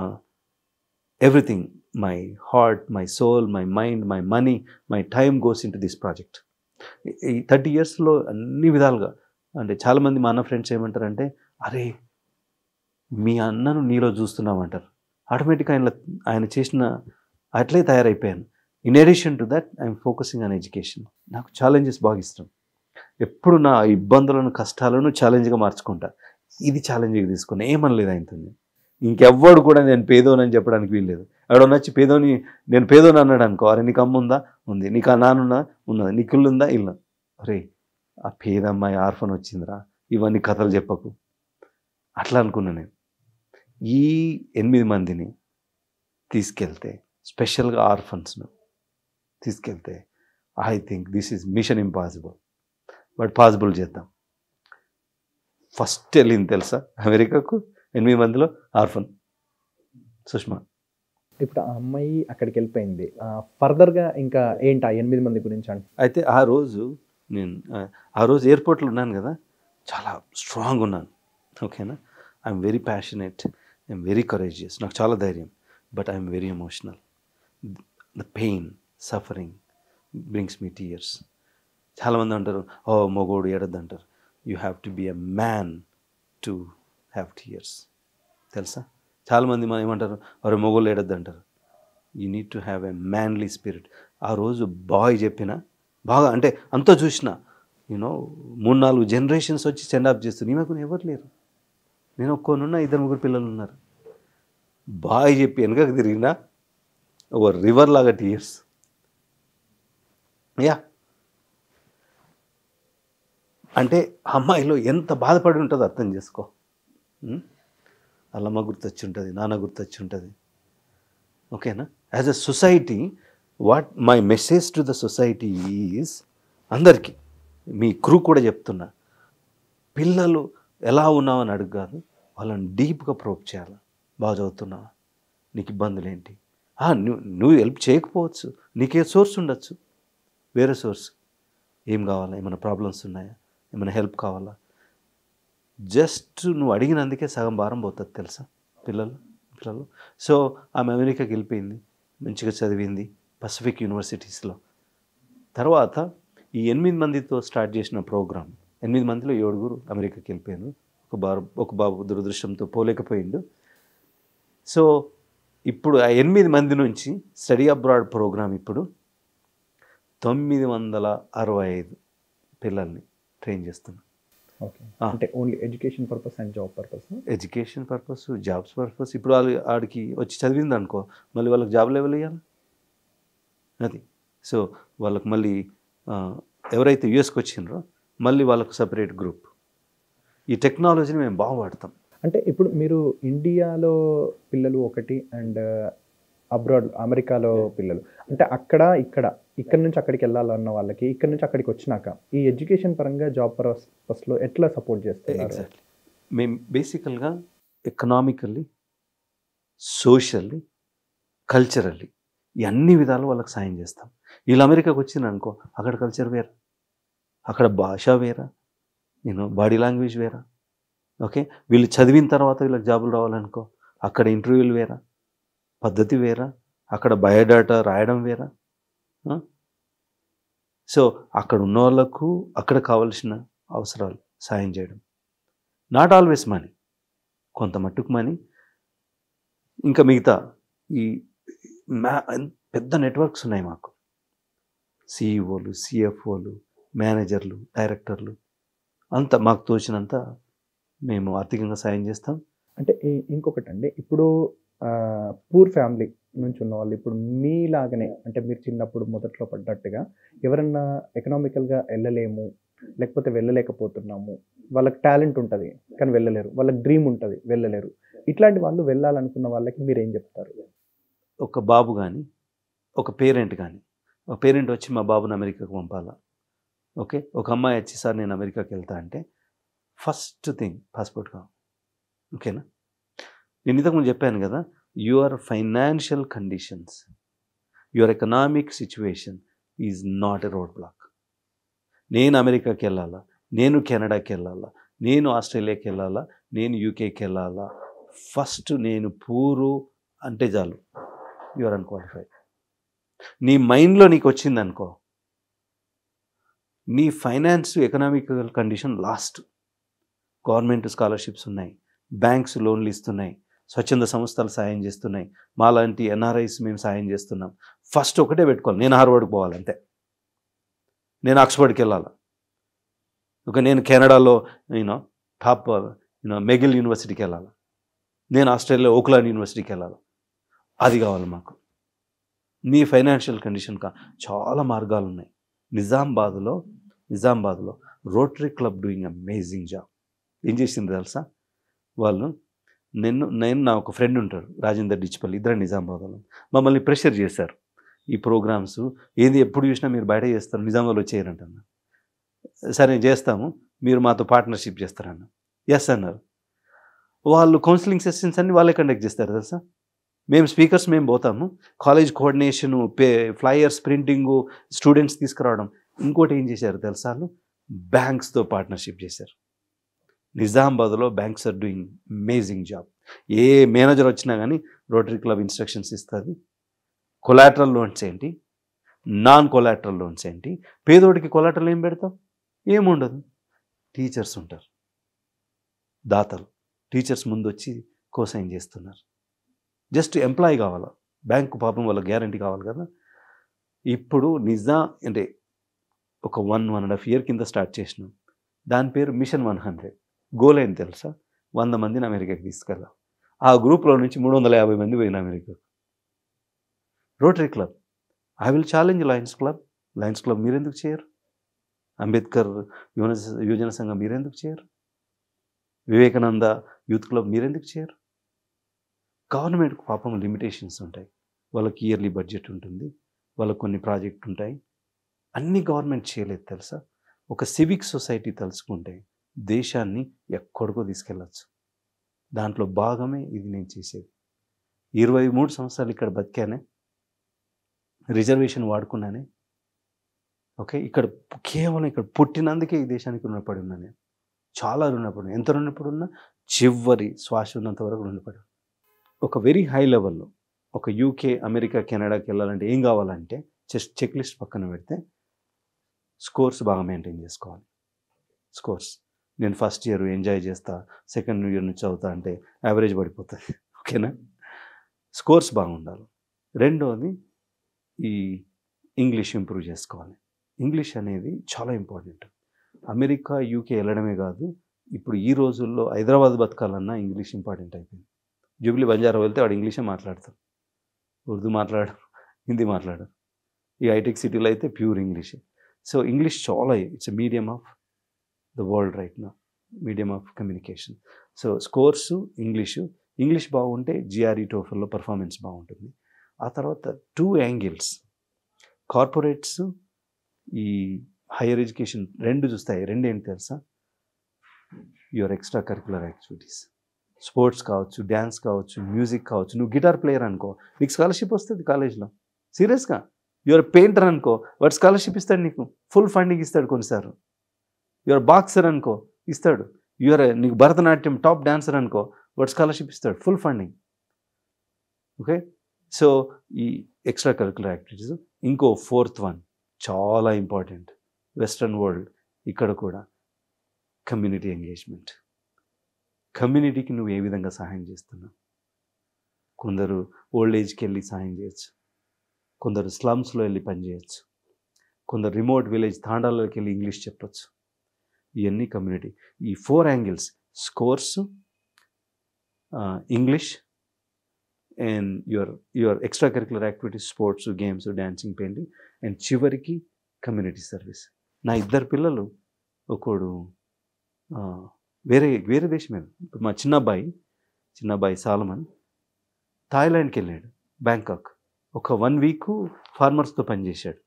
everything my heart my soul my mind my money my time goes in to this project ఈ థర్టీ ఇయర్స్లో అన్ని విధాలుగా అంటే చాలామంది మా అన్న ఫ్రెండ్స్ ఏమంటారంటే అరే మీ అన్నను నీలో చూస్తున్నామంటారు ఆటోమేటిక్గా ఆయన ఆయన చేసిన అట్లే తయారైపోయాను in addition to that I'm focusing on education నాకు ఛాలెంజెస్ బాగా ఇష్టం ఎప్పుడు నా ఇబ్బందులను కష్టాలను ఛాలెంజ్గా మార్చుకుంటా ఇది ఛాలెంజ్గా తీసుకుని ఏమనలేదు ఆయనతో ఇంకెవ్వడు కూడా నేను పేదోనని చెప్పడానికి వీల్లేదు ఎవడో నచ్చి పేదోని నేను పేదోని అన్నాడు అనుకో అరే నీకు అమ్మ ఉందా ఉంది నీకు ఆ నానున్నా ఉన్నది నీకు ఇల్లు ఉందా ఇల్లు అరే ఆ పేదమ్మాయి ఆర్ఫన్ వచ్చిందిరా ఇవన్నీ కథలు చెప్పకు అట్లా అనుకున్నా నేను ఈ ఎనిమిది మందిని తీసుకెళ్తే స్పెషల్గా ఆర్ఫన్స్ను తీసుకెళ్తే I think this is mission impossible but possible చేద్దాం ఫస్ట్ వెళ్ళింది తెలుసా అమెరికాకు ఎనిమిది మందిలో ఆర్ఫన్ సుష్మా ఇప్పుడు ఆ అమ్మాయి అక్కడికి వెళ్ళిపోయింది ఫర్దర్గా ఇంకా ఏంటి ఆ ఎనిమిది మంది గురించి అండి అయితే ఆ రోజు నేను ఆ రోజు ఎయిర్పోర్ట్లో ఉన్నాను కదా చాలా స్ట్రాంగ్ ఉన్నాను ఓకేనా I'm very passionate I'm very courageous నాకు చాలా ధైర్యం but I'm very emotional the pain suffering brings me tears చాలామంది అంటారు ఓ మొగోడు ఏడద్దు అంటారు you have to be a man to have tears తెలుసా చాలామంది మనం ఏమంటారు వారు మొగోళ్ళు ఏడద్దు అంటారు you need to have a manly spirit ఆ రోజు బాయ్ చెప్పిన బాగా అంటే అంతా చూసిన యూనో మూడు నాలుగు జనరేషన్స్ వచ్చి సెండ్ ఆఫ్ చేస్తున్నారు ఈమెకు ఎవరు లేరు నేను ఒక్కనున్న ఇద్దరు ముగ్గురు పిల్లలు ఉన్నారు బాయ్ చెప్పి వెనకకు తిరిగినా ఓ రివర్ లాగా టీయర్స్ యా అంటే అమ్మాయిలో ఎంత బాధపడి ఉంటుందో అర్థం చేసుకో అల్లమ్మ గుర్తొచ్చి ఉంటుంది నాన్న గుర్తొచ్చి ఉంటుంది ఓకేనా as a society what my message to the society is అందరికీ మీ క్రూ కూడా చెప్తున్నా పిల్లలు ఎలా ఉన్నావు అని అడుగు కాదు వాళ్ళని డీప్గా ప్రోప్ చేయాలి బాగా చదువుతున్నావా నీకు ఇబ్బందులు ఏంటి నువ్వు నువ్వు హెల్ప్ చేయకపోవచ్చు నీకే సోర్స్ ఉండొచ్చు వేరే సోర్స్ ఏం కావాలా ఏమైనా ప్రాబ్లమ్స్ ఉన్నాయా ఏమైనా హెల్ప్ కావాలా జస్ట్ నువ్వు అడిగినందుకే సగం భారం పోతుంది తెలుసా పిల్లలు పిల్లలు సో ఆమె అమెరికాకి వెళ్ళిపోయింది మంచిగా చదివింది పసిఫిక్ యూనివర్సిటీస్లో తర్వాత ఈ ఎనిమిది మందితో స్టార్ట్ చేసిన ప్రోగ్రామ్ ఎనిమిది మందిలో ఏడుగురు అమెరికాకి వెళ్ళిపోయాను ఒక బాబు ఒక బాబు దురదృష్టంతో పోలేకపోయిండు సో ఇప్పుడు ఆ ఎనిమిది మంది నుంచి స్టడీ అబ్రాడ్ ప్రోగ్రాం ఇప్పుడు తొమ్మిది వందల అరవై ఐదు పిల్లల్ని ట్రైన్ చేస్తున్నాం అంటే only education purpose and job purpose education purpose jobs purpose ఇప్పుడు వాళ్ళు ఆడికి వచ్చి చదివింది అనుకో మళ్ళీ వాళ్ళకి జాబ్ లెవెల్ ఇవ్వాలి అది సో వాళ్ళకి మళ్ళీ ఎవరైతే యూఎస్కి వచ్చిండ్రో మళ్ళీ వాళ్ళకు సపరేట్ గ్రూప్ ఈ టెక్నాలజీని మేము బాగా వాడతాం అంటే ఇప్పుడు మీరు ఇండియాలో పిల్లలు ఒకటి అండ్ అబ్రాడ్ uh, అమెరికాలో పిల్లలు అంటే అక్కడ ఇక్కడ ఇక్కడ నుంచి అక్కడికి వెళ్ళాలన్న వాళ్ళకి ఇక్కడ నుంచి అక్కడికి వచ్చినాక ఈ ఎడ్యుకేషన్ పరంగా జాబ్ పర్పస్లో ఎట్లా సపోర్ట్ చేస్తారు ఎగ్జాక్ట్లీ మేము బేసికల్గా ఎకనామికల్లీ సోషల్లీ కల్చరల్లీ ఈ అన్ని విధాలు వాళ్ళకి సాయం చేస్తాం వీళ్ళు అమెరికాకు వచ్చిందనుకో అక్కడ కల్చర్ వేరు అక్కడ భాష వేరా నేను బాడీ లాంగ్వేజ్ వేరా ఓకే వీళ్ళు చదివిన తర్వాత వీళ్ళకి జాబులు రావాలనుకో అక్కడ ఇంటర్వ్యూలు వేరా పద్ధతి వేరా అక్కడ బయోడాటా రాయడం వేరా సో అక్కడ ఉన్న వాళ్ళకు అక్కడ కావలసిన అవసరాలు సాయం చేయడం నాట్ ఆల్వేస్ మనీ కొంత మట్టుకు మనీ ఇంకా మిగతా ఈ మ్యా పెద్ద నెట్వర్క్స్ ఉన్నాయి మాకు సిఇఓలు e సిఎఫ్ఓలు మేనేజర్లు డైరెక్టర్లు అంత మాకు తోచినంత మేము ఆర్థికంగా సాయం చేస్తాం అంటే ఇంకొకటి అండి ఇప్పుడు పూర్ ఫ్యామిలీ నుంచి ఉన్న వాళ్ళు ఇప్పుడు మీలాగనే అంటే మీరు చిన్నప్పుడు మొదట్లో పడ్డట్టుగా ఎవరన్నా ఎకనామికల్గా వెళ్ళలేము లేకపోతే వెళ్ళలేకపోతున్నాము వాళ్ళకి టాలెంట్ ఉంటుంది కానీ వెళ్ళలేరు వాళ్ళకి డ్రీమ్ ఉంటుంది వెళ్ళలేరు ఇట్లాంటి వాళ్ళు వెళ్ళాలనుకున్న వాళ్ళకి మీరు ఏం చెప్తారు ఒక బాబు కానీ ఒక పేరెంట్ కానీ ఒక పేరెంట్ వచ్చి మా బాబుని అమెరికాకు పంపాలా ఓకే ఒక అమ్మాయి వచ్చి సార్ నేను అమెరికాకి వెళ్తా అంటే ఫస్ట్ థింగ్ పాస్పోర్ట్ కావాలి ఓకేనా నేను ఇంతకుముందు చెప్పాను కదా your financial conditions your economic situation is not a road block నేను అమెరికాకి వెళ్ళాలా నేను కెనడాకి వెళ్ళాలా నేను ఆస్ట్రేలియాకి వెళ్ళాలా నేను యూకేకి వెళ్ళాలా ఫస్ట్ నేను పూరు అంటే చాలు యువర్ అన్క్వాలిఫైడ్ నీ మైండ్లో నీకు వచ్చింది అనుకో మీ finance economical condition last government scholarships ఉన్నాయి బ్యాంక్స్ లోన్లు ఇస్తున్నాయి స్వచ్ఛంద సంస్థలు సాయం చేస్తున్నాయి మాలాంటి ఎన్ఆర్ఐస్ మేము సాయం చేస్తున్నాం ఫస్ట్ ఒకటే పెట్టుకోవాలి నేను హార్వర్డ్కి పోవాలంతే నేను ఆక్స్ఫర్డ్కి వెళ్ళాలి ఒక నేను కెనడాలో నేను టాప్ యూనో మెగిల్ యూనివర్సిటీకి వెళ్ళాలి నేను ఆస్ట్రేలియా ఓక్లాండ్ యూనివర్సిటీకి వెళ్ళాలి అది కావాలి మాకు మీ ఫైనాన్షియల్ కండిషన్ కా చాలా మార్గాలు ఉన్నాయి నిజామాబాద్లో నిజామాబాద్లో Rotary Club doing amazing job ఏం చేసింది తెలుసా వాళ్ళు నేను నేను నా ఒక ఫ్రెండ్ ఉంటాడు రాజేందర్ డిచ్చిపల్లి ఇద్దరు నిజామాబాద్ వాళ్ళు మమ్మల్ని ప్రెషర్ చేశారు ఈ ప్రోగ్రామ్స్ ఏది ఎప్పుడు చూసినా మీరు బయట చేస్తారు నిజామాబాద్లో చేయరంటన్నా సరే చేస్తాము మీరు మాతో పార్ట్నర్షిప్ చేస్తారన్న ఎస్ అన్నారు వాళ్ళు కౌన్సిలింగ్ సెషన్స్ అన్ని వాళ్ళే కండక్ట్ చేస్తారు తెలుసా మేము స్పీకర్స్ మేము పోతాము కాలేజ్ కోఆర్డినేషను పే ఫ్లయర్స్ ప్రింటింగు స్టూడెంట్స్ తీసుకురావడం ఇంకోటి ఏం చేశారు తెలుసా బ్యాంక్స్తో పార్ట్నర్షిప్ చేశారు నిజామాబాద్లో banks are doing amazing job ఏ మేనేజర్ వచ్చినా కానీ రోటరీ క్లబ్ ఇన్స్ట్రక్షన్స్ ఇస్తుంది కొలాటరల్ లోన్స్ ఏంటి నాన్ కొలాటరల్ లోన్స్ ఏంటి పేదోడికి కొలాటరల్ ఏం పెడతావు ఏముండదు టీచర్స్ ఉంటారు దాతలు టీచర్స్ ముందు వచ్చి కోసైన్ చేస్తున్నారు జస్ట్ ఎంప్లాయీ కావాలా బ్యాంకు పాపం వాళ్ళ గ్యారంటీ కావాలి కదా ఇప్పుడు నిజా అంటే ఒక one one and half year కింద స్టార్ట్ చేసినాం దాని పేరు మిషన్ వన్ హండ్రెడ్ గోల్ ఏంటి తెలుసా వంద మందిని అమెరికాకి తీసుకెళ్ళాం ఆ గ్రూప్లో నుంచి మూడు వందల యాభై మంది పోయిన America Rotary Club I will challenge Lions Club Lions Club మీరెందుకు చేయరు అంబేద్కర్ యువన యువజన సంఘం మీరెందుకు చేయరు వివేకానంద యూత్ క్లబ్ మీరెందుకు చేయరు గవర్నమెంట్కి పాపం లిమిటేషన్స్ ఉంటాయి వాళ్ళకి ఇయర్లీ బడ్జెట్ ఉంటుంది వాళ్ళకి కొన్ని ప్రాజెక్ట్ ఉంటాయి అన్ని గవర్నమెంట్ చేయలేదు తెలుసా ఒక సివిక్ సొసైటీ తలుచుకుంటే దేశాన్ని ఎక్కడికో తీసుకెళ్ళచ్చు దాంట్లో భాగమే ఇది నేను చేసేది ఇరవై మూడు సంవత్సరాలు ఇక్కడ బతికానే రిజర్వేషన్ వాడుకున్నానే ఓకే ఇక్కడ కేవలం ఇక్కడ పుట్టినందుకే ఈ దేశానికి రుణపడి ఉన్నా నేను చాలా రుణపడి ఎంత రుణపడి ఉన్నా చివరి శ్వాస ఉన్నంత వరకు రుణపడి ఒక వెరీ హై లెవెల్లో ఒక యూకే అమెరికా కెనడాకి వెళ్ళాలంటే ఏం కావాలంటే చెస్ట్ చెక్ లిస్ట్ పక్కన పెడితే స్కోర్స్ బాగా మెయింటైన్ చేసుకోవాలి స్కోర్స్ నేను ఫస్ట్ ఇయర్ ఎంజాయ్ చేస్తా సెకండ్ ఇయర్ నుంచి చదువుతా అంటే యావరేజ్ పడిపోతుంది ఓకేనా స్కోర్స్ బాగుండాలి రెండోది ఈ ఇంగ్లీష్ ఇంప్రూవ్ చేసుకోవాలి ఇంగ్లీష్ అనేది చాలా ఇంపార్టెంట్ అమెరికా యూకే వెళ్ళడమే కాదు ఇప్పుడు ఈ రోజుల్లో హైదరాబాద్ బతకాలన్నా ఇంగ్లీష్ ఇంపార్టెంట్ అయిపోయింది జూబ్లీ బంజారా వెళ్తే వాడు ఇంగ్లీషే మాట్లాడతారు ఉర్దూ మాట్లాడరు హిందీ మాట్లాడరు ఈ హైటెక్ సిటీలో అయితే ప్యూర్ ఇంగ్లీషే సో ఇంగ్లీష్ చాలా it's medium of the world right నా medium of communication so scores English English బాగుంటే జిఆర్ఈ టోఫర్లో పర్ఫార్మెన్స్ బాగుంటుంది ఆ తర్వాత టూ యాంగిల్స్ కార్పొరేట్స్ ఈ హైయర్ ఎడ్యుకేషన్ రెండు చూస్తాయి రెండు ఏంటి తెలుసా your extra curricular activities sports కావచ్చు డ్యాన్స్ కావచ్చు మ్యూజిక్ కావచ్చు నువ్వు గిటార్ ప్లేయర్ అనుకో నీకు స్కాలర్షిప్ వస్తుంది కాలేజ్లో సీరియస్గా యువర్ పెయింటర్ అనుకో వాడు స్కాలర్షిప్ ఇస్తాడు నీకు ఫుల్ ఫండింగ్ ఇస్తాడు కొన్నిసార్లు యువర్ బాక్సర్ అనుకో ఇస్తాడు యువర్ నీకు భరతనాట్యం టాప్ డాన్సర్ అనుకో వాడు స్కాలర్షిప్ ఇస్తాడు ఫుల్ ఫండింగ్ ఓకే సో ఈ ఎక్స్ట్రా కరికులర్ యాక్టివిటీస్ ఇంకో ఫోర్త్ వన్ చాలా ఇంపార్టెంట్ వెస్ట్రన్ వరల్డ్ ఇక్కడ కూడా కమ్యూనిటీ ఎంగేజ్మెంట్ కమ్యూనిటీకి నువ్వు ఏ విధంగా సహాయం చేస్తున్నావు కొందరు ఓల్డ్ ఏజ్కి వెళ్ళి సహాయం చేయొచ్చు కొందరు స్లమ్స్లో వెళ్ళి పనిచేయచ్చు కొందరు రిమోట్ విలేజ్ తాండాల్లోకి వెళ్ళి ఇంగ్లీష్ చెప్పచ్చు ఇవన్నీ కమ్యూనిటీ ఈ four angles scores English and your your extra curricular activities sports games dancing painting and చివరికి కమ్యూనిటీ సర్వీస్ నా ఇద్దరు పిల్లలు ఒకడు వేరే వేరే దేశమే ఇప్పుడు మా చిన్నబ్బాయి చిన్నబ్బాయి సాలమన్ థాయిలాండ్కి వెళ్ళాడు బ్యాంకాక్ ఒక వన్ వీక్ ఫార్మర్స్తో పనిచేశాడు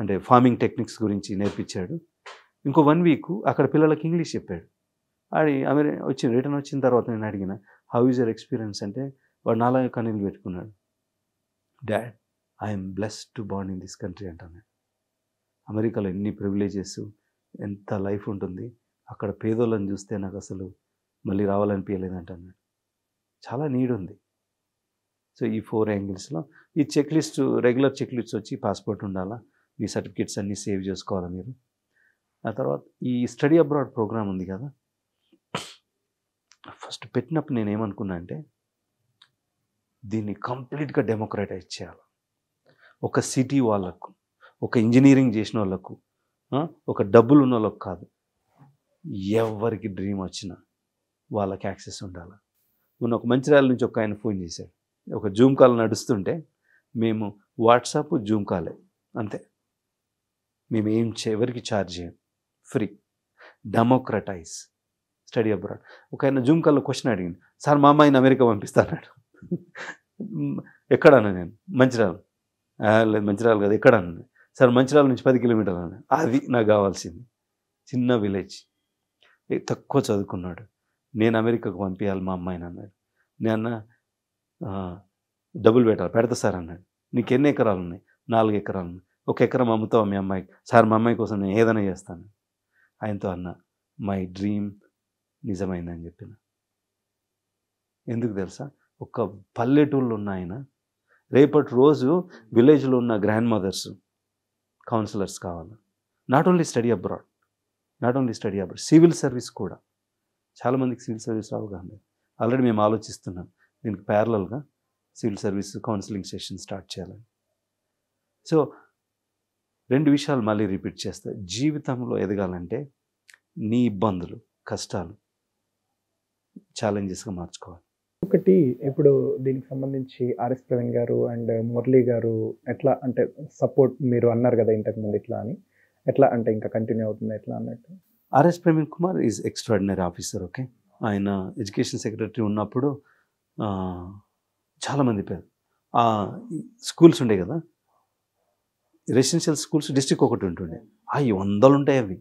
అంటే ఫార్మింగ్ టెక్నిక్స్ గురించి నేర్పించాడు ఇంకో వన్ వీక్ అక్కడ పిల్లలకి ఇంగ్లీష్ చెప్పాడు అది అమెరి వచ్చి రిటర్న్ వచ్చిన తర్వాత నేను అడిగిన హౌ ఈజ్ యర్ ఎక్స్పీరియన్స్ అంటే వాడు నాలా కన్నీళ్ళు పెట్టుకున్నాడు dad I'm blessed to bond in this country అంటాను అమెరికాలో ఎన్ని ప్రివిలేజెస్ ఎంత లైఫ్ ఉంటుంది అక్కడ పేదోళ్ళని చూస్తే నాకు అసలు మళ్ళీ రావాలనిపించలేదు అంటాను చాలా నీడ్ ఉంది సో ఈ ఫోర్ యాంగిల్స్లో ఈ check list regular check list వచ్చి పాస్పోర్ట్ ఉండాలా మీ సర్టిఫికేట్స్ అన్నీ సేవ్ చేసుకోవాలి మీరు ఆ తర్వాత ఈ స్టడీ అబ్రాడ్ ప్రోగ్రామ్ ఉంది కదా ఫస్ట్ పెట్టినప్పుడు నేను ఏమనుకున్నా అంటే దీన్ని కంప్లీట్గా డెమోక్రటైజ్ చేయాలి ఒక సిటీ వాళ్ళకు ఒక ఇంజనీరింగ్ చేసిన వాళ్ళకు ఒక డబ్బులు ఉన్న వాళ్ళకు కాదు ఎవరికి డ్రీమ్ వచ్చినా వాళ్ళకి యాక్సెస్ ఉండాలి మొన్న ఒక మంచిర్యాల నుంచి ఒక ఆయన ఫోన్ చేశాడు ఒక జూమ్ కాల్ నడుస్తుంటే మేము వాట్సాప్ జూమ్ కాలే అంతే మేము ఏం ఎవరికి ఛార్జ్ చేయం ఫ్రీ డెమోక్రటైజ్ స్టడీ అబ్రాడ్ ఒక ఆయన జూమ్ కాల్లో క్వశ్చన్ అడిగింది సార్ మా అమ్మాయిని అమెరికా పంపిస్తాన్నాడు ఎక్కడన్నా నేను మంచిర్యాల లేదు మంచిర్యాల కదా ఎక్కడన్నా సార్ మంచిర్యాల నుంచి పది కిలోమీటర్లు అది నాకు కావాల్సింది చిన్న విలేజ్ తక్కువ చదువుకున్నాడు నేను అమెరికాకు పంపించాలి మా అమ్మాయిని అన్నాడు నేను డబ్బులు పెట్టాలి పెడతా సార్ అన్నాడు నీకు ఎన్ని ఎకరాలు ఉన్నాయి నాలుగు ఎకరాలు ఉన్నాయి ఒక ఎకరం అమ్ముతావు మీ అమ్మాయికి సార్ మా అమ్మాయి కోసం నేను ఏదైనా చేస్తాను ఆయనతో అన్న మై డ్రీమ్ నిజమైందని చెప్పిన ఎందుకు తెలుసా ఒక పల్లెటూళ్ళు ఉన్న ఆయన రేపటి రోజు విలేజ్లో ఉన్న గ్రాండ్ మదర్స్ కౌన్సిలర్స్ కావాలి not only study abroad not only study abroad civil service కూడా చాలామందికి సివిల్ సర్వీస్ అవగాహన కానీ ఆల్రెడీ మేము ఆలోచిస్తున్నాం దీనికి ప్యారలల్గా civil service counselling session start చేయాలని సో రెండు విషయాలు మళ్ళీ రిపీట్ చేస్తా జీవితంలో ఎదగాలంటే నీ ఇబ్బందులు కష్టాలు ఛాలెంజెస్గా మార్చుకోవాలి ఒకటి ఇప్పుడు దీనికి సంబంధించి ఆర్ఎస్ ప్రవీణ్ గారు అండ్ మురళీ గారు ఎట్లా అంటే సపోర్ట్ మీరు అన్నారు కదా ఇంతకుముందు ఇట్లా అని ఎట్లా అంటే ఇంకా కంటిన్యూ అవుతుంది ఎట్లా అన్నట్టు RS Praveen Kumar is extraordinary officer okay ఆయన ఎడ్యుకేషన్ సెక్రటరీ ఉన్నప్పుడు చాలామంది పేరు స్కూల్స్ ఉండే కదా రెసిడెన్షియల్ స్కూల్స్ డిస్టిక్ ఒకటి ఉంటుండే ఈ వందలు ఉంటాయి అవి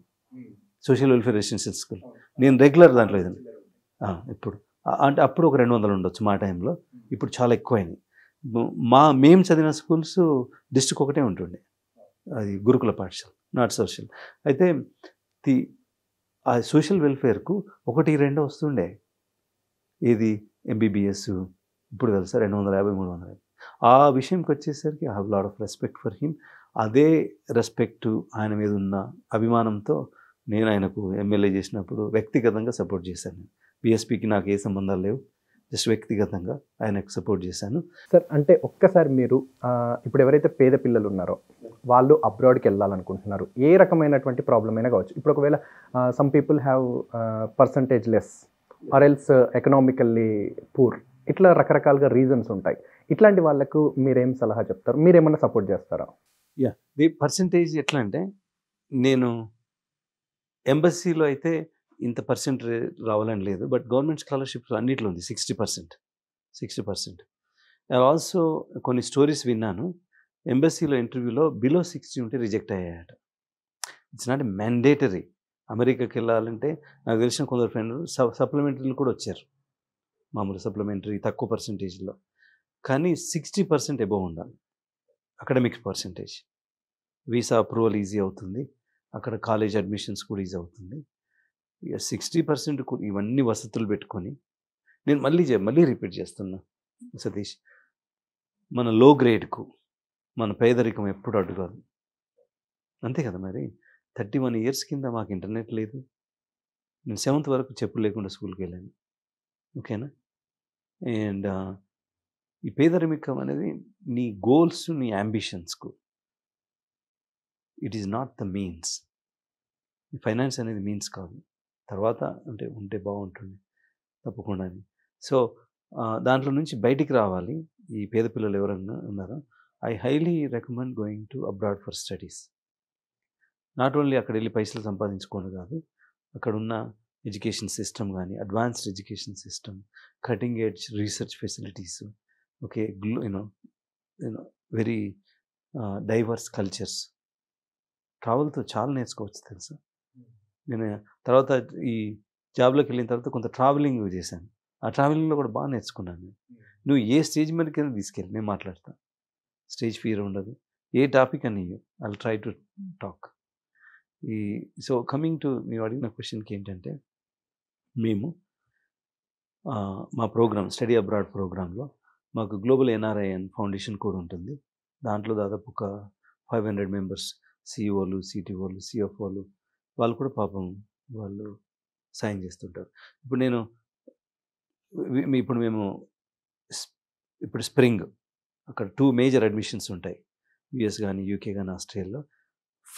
సోషల్ వెల్ఫేర్ రెసిడెన్షియల్ స్కూల్ నేను రెగ్యులర్ దాంట్లో ఇదండి ఇప్పుడు అంటే అప్పుడు ఒక రెండు వందలు ఉండొచ్చు మా టైంలో ఇప్పుడు చాలా ఎక్కువైంది మా మేము చదివిన స్కూల్స్ డిస్టిక్ ఒకటే ఉంటుండే అది గురుకుల పాఠశాల నాట్ సోషల్ అయితే ది ఆ సోషల్ వెల్ఫేర్కు ఒకటి రెండో వస్తుండే ఇది ఎంబీబీఎస్ ఇప్పుడు తెలుసా రెండు వందల యాభై మూడు వందల యాభై ఆ విషయంకి వచ్చేసరికి I have lot of respect for him అదే రెస్పెక్ట్ ఆయన మీద ఉన్న అభిమానంతో నేను ఆయనకు ఎమ్మెల్యే చేసినప్పుడు వ్యక్తిగతంగా సపోర్ట్ చేశాను బీఎస్పీకి నాకు ఏ సంబంధాలు లేవు జస్ట్ వ్యక్తిగతంగా ఆయనకు సపోర్ట్ చేశాను సార్ అంటే ఒక్కసారి మీరు ఇప్పుడు ఎవరైతే పేద పిల్లలు ఉన్నారో వాళ్ళు అబ్రాడ్కి వెళ్ళాలనుకుంటున్నారు ఏ రకమైనటువంటి ప్రాబ్లం అయినా కావచ్చు ఇప్పుడు ఒకవేళ some people have percentage less or else economically poor ఇట్లా రకరకాలుగా రీజన్స్ ఉంటాయి ఇట్లాంటి వాళ్ళకు మీరేం సలహా చెప్తారు మీరేమన్నా సపోర్ట్ చేస్తారా యా ది పర్సంటేజ్ ఎట్లా అంటే నేను ఎంబసీలో అయితే ఇంత పర్సెంట్ రావాలని లేదు బట్ గవర్నమెంట్ స్కాలర్షిప్స్ అన్నిట్లో ఉంది sixty percent sixty percent also కొన్ని స్టోరీస్ విన్నాను ఎంబసీలో ఇంటర్వ్యూలో బిలో సిక్స్టీ ఉంటే రిజెక్ట్ అయ్యాయట ఇట్స్ నాట్ మ్యాండేటరీ అమెరికాకి వెళ్ళాలంటే నాకు తెలిసిన కొందరు ఫ్రెండ్లు సప్లిమెంటరీలు కూడా వచ్చారు మామూలు సప్లిమెంటరీ తక్కువ పర్సంటేజ్లో కానీ సిక్స్టీ పర్సెంట్ ఎబవ్ ఉండాలి academic percentage visa approval easy అవుతుంది అక్కడ కాలేజ్ అడ్మిషన్స్ కూడా ఈజీ అవుతుంది ఇక సిక్స్టీ పర్సెంట్ ఇవన్నీ వసతులు పెట్టుకొని నేను మళ్ళీ మళ్ళీ రిపీట్ చేస్తున్నా సతీష్ మన లో గ్రేడ్కు మన పేదరికం ఎప్పుడు అడ్డుకోదు అంతే కదా మరి థర్టీ వన్ ఇయర్స్ కింద మాకు ఇంటర్నెట్ లేదు నేను సెవెంత్ వరకు చెప్పు లేకుండా స్కూల్కి వెళ్ళాను ఓకేనా అండ్ ఈ పేదరిమికం అనేది నీ గోల్స్ నీ అంబిషన్స్కు it is not the means ఈ ఫైనాన్స్ అనేది మీన్స్ కాదు తర్వాత అంటే ఉంటే బాగుంటుంది తప్పకుండా సో దాంట్లో నుంచి బయటికి రావాలి ఈ పేద పిల్లలు ఎవరన్నా ఉన్నారో I highly recommend going to abroad for studies not only అక్కడ వెళ్ళి పైసలు సంపాదించుకోవాలి కాదు అక్కడున్న ఎడ్యుకేషన్ సిస్టమ్ కానీ advanced education system cutting edge research facilities okay గ్లో you know you know very diverse cultures ట్రావెల్తో చాలా నేర్చుకోవచ్చు తెలుసా నేను తర్వాత ఈ జాబ్లోకి వెళ్ళిన తర్వాత కొంత ట్రావెలింగ్ చేశాను ఆ ట్రావెలింగ్లో కూడా బాగా నేర్చుకున్నాను నేను నువ్వు ఏ స్టేజ్ మీదకి వెళ్ళి తీసుకెళ్ళి నేను మాట్లాడతాను స్టేజ్ ఫీర్ ఉండదు ఏ టాపిక్ అని ఐ ట్రై టు టాక్ ఈ సో కమింగ్ టు మీరు అడిగిన క్వశ్చన్కి ఏంటంటే మేము మా ప్రోగ్రామ్ స్టడీ అబ్రాడ్ ప్రోగ్రాంలో మాకు గ్లోబల్ ఎన్ఆర్ఐఎన్ ఫౌండేషన్ కూడా ఉంటుంది దాంట్లో దాదాపు ఒక ఫైవ్ హండ్రెడ్ మెంబర్స్ సిఇఓలు సిటిఓలు సిఎఫ్ఓలు వాళ్ళు కూడా పాపం వాళ్ళు సాయం చేస్తుంటారు ఇప్పుడు నేను ఇప్పుడు మేము ఇప్పుడు స్ప్రింగ్ అక్కడ టూ మేజర్ అడ్మిషన్స్ ఉంటాయి యుఎస్ కానీ యూకే కానీ ఆస్ట్రేలియాలో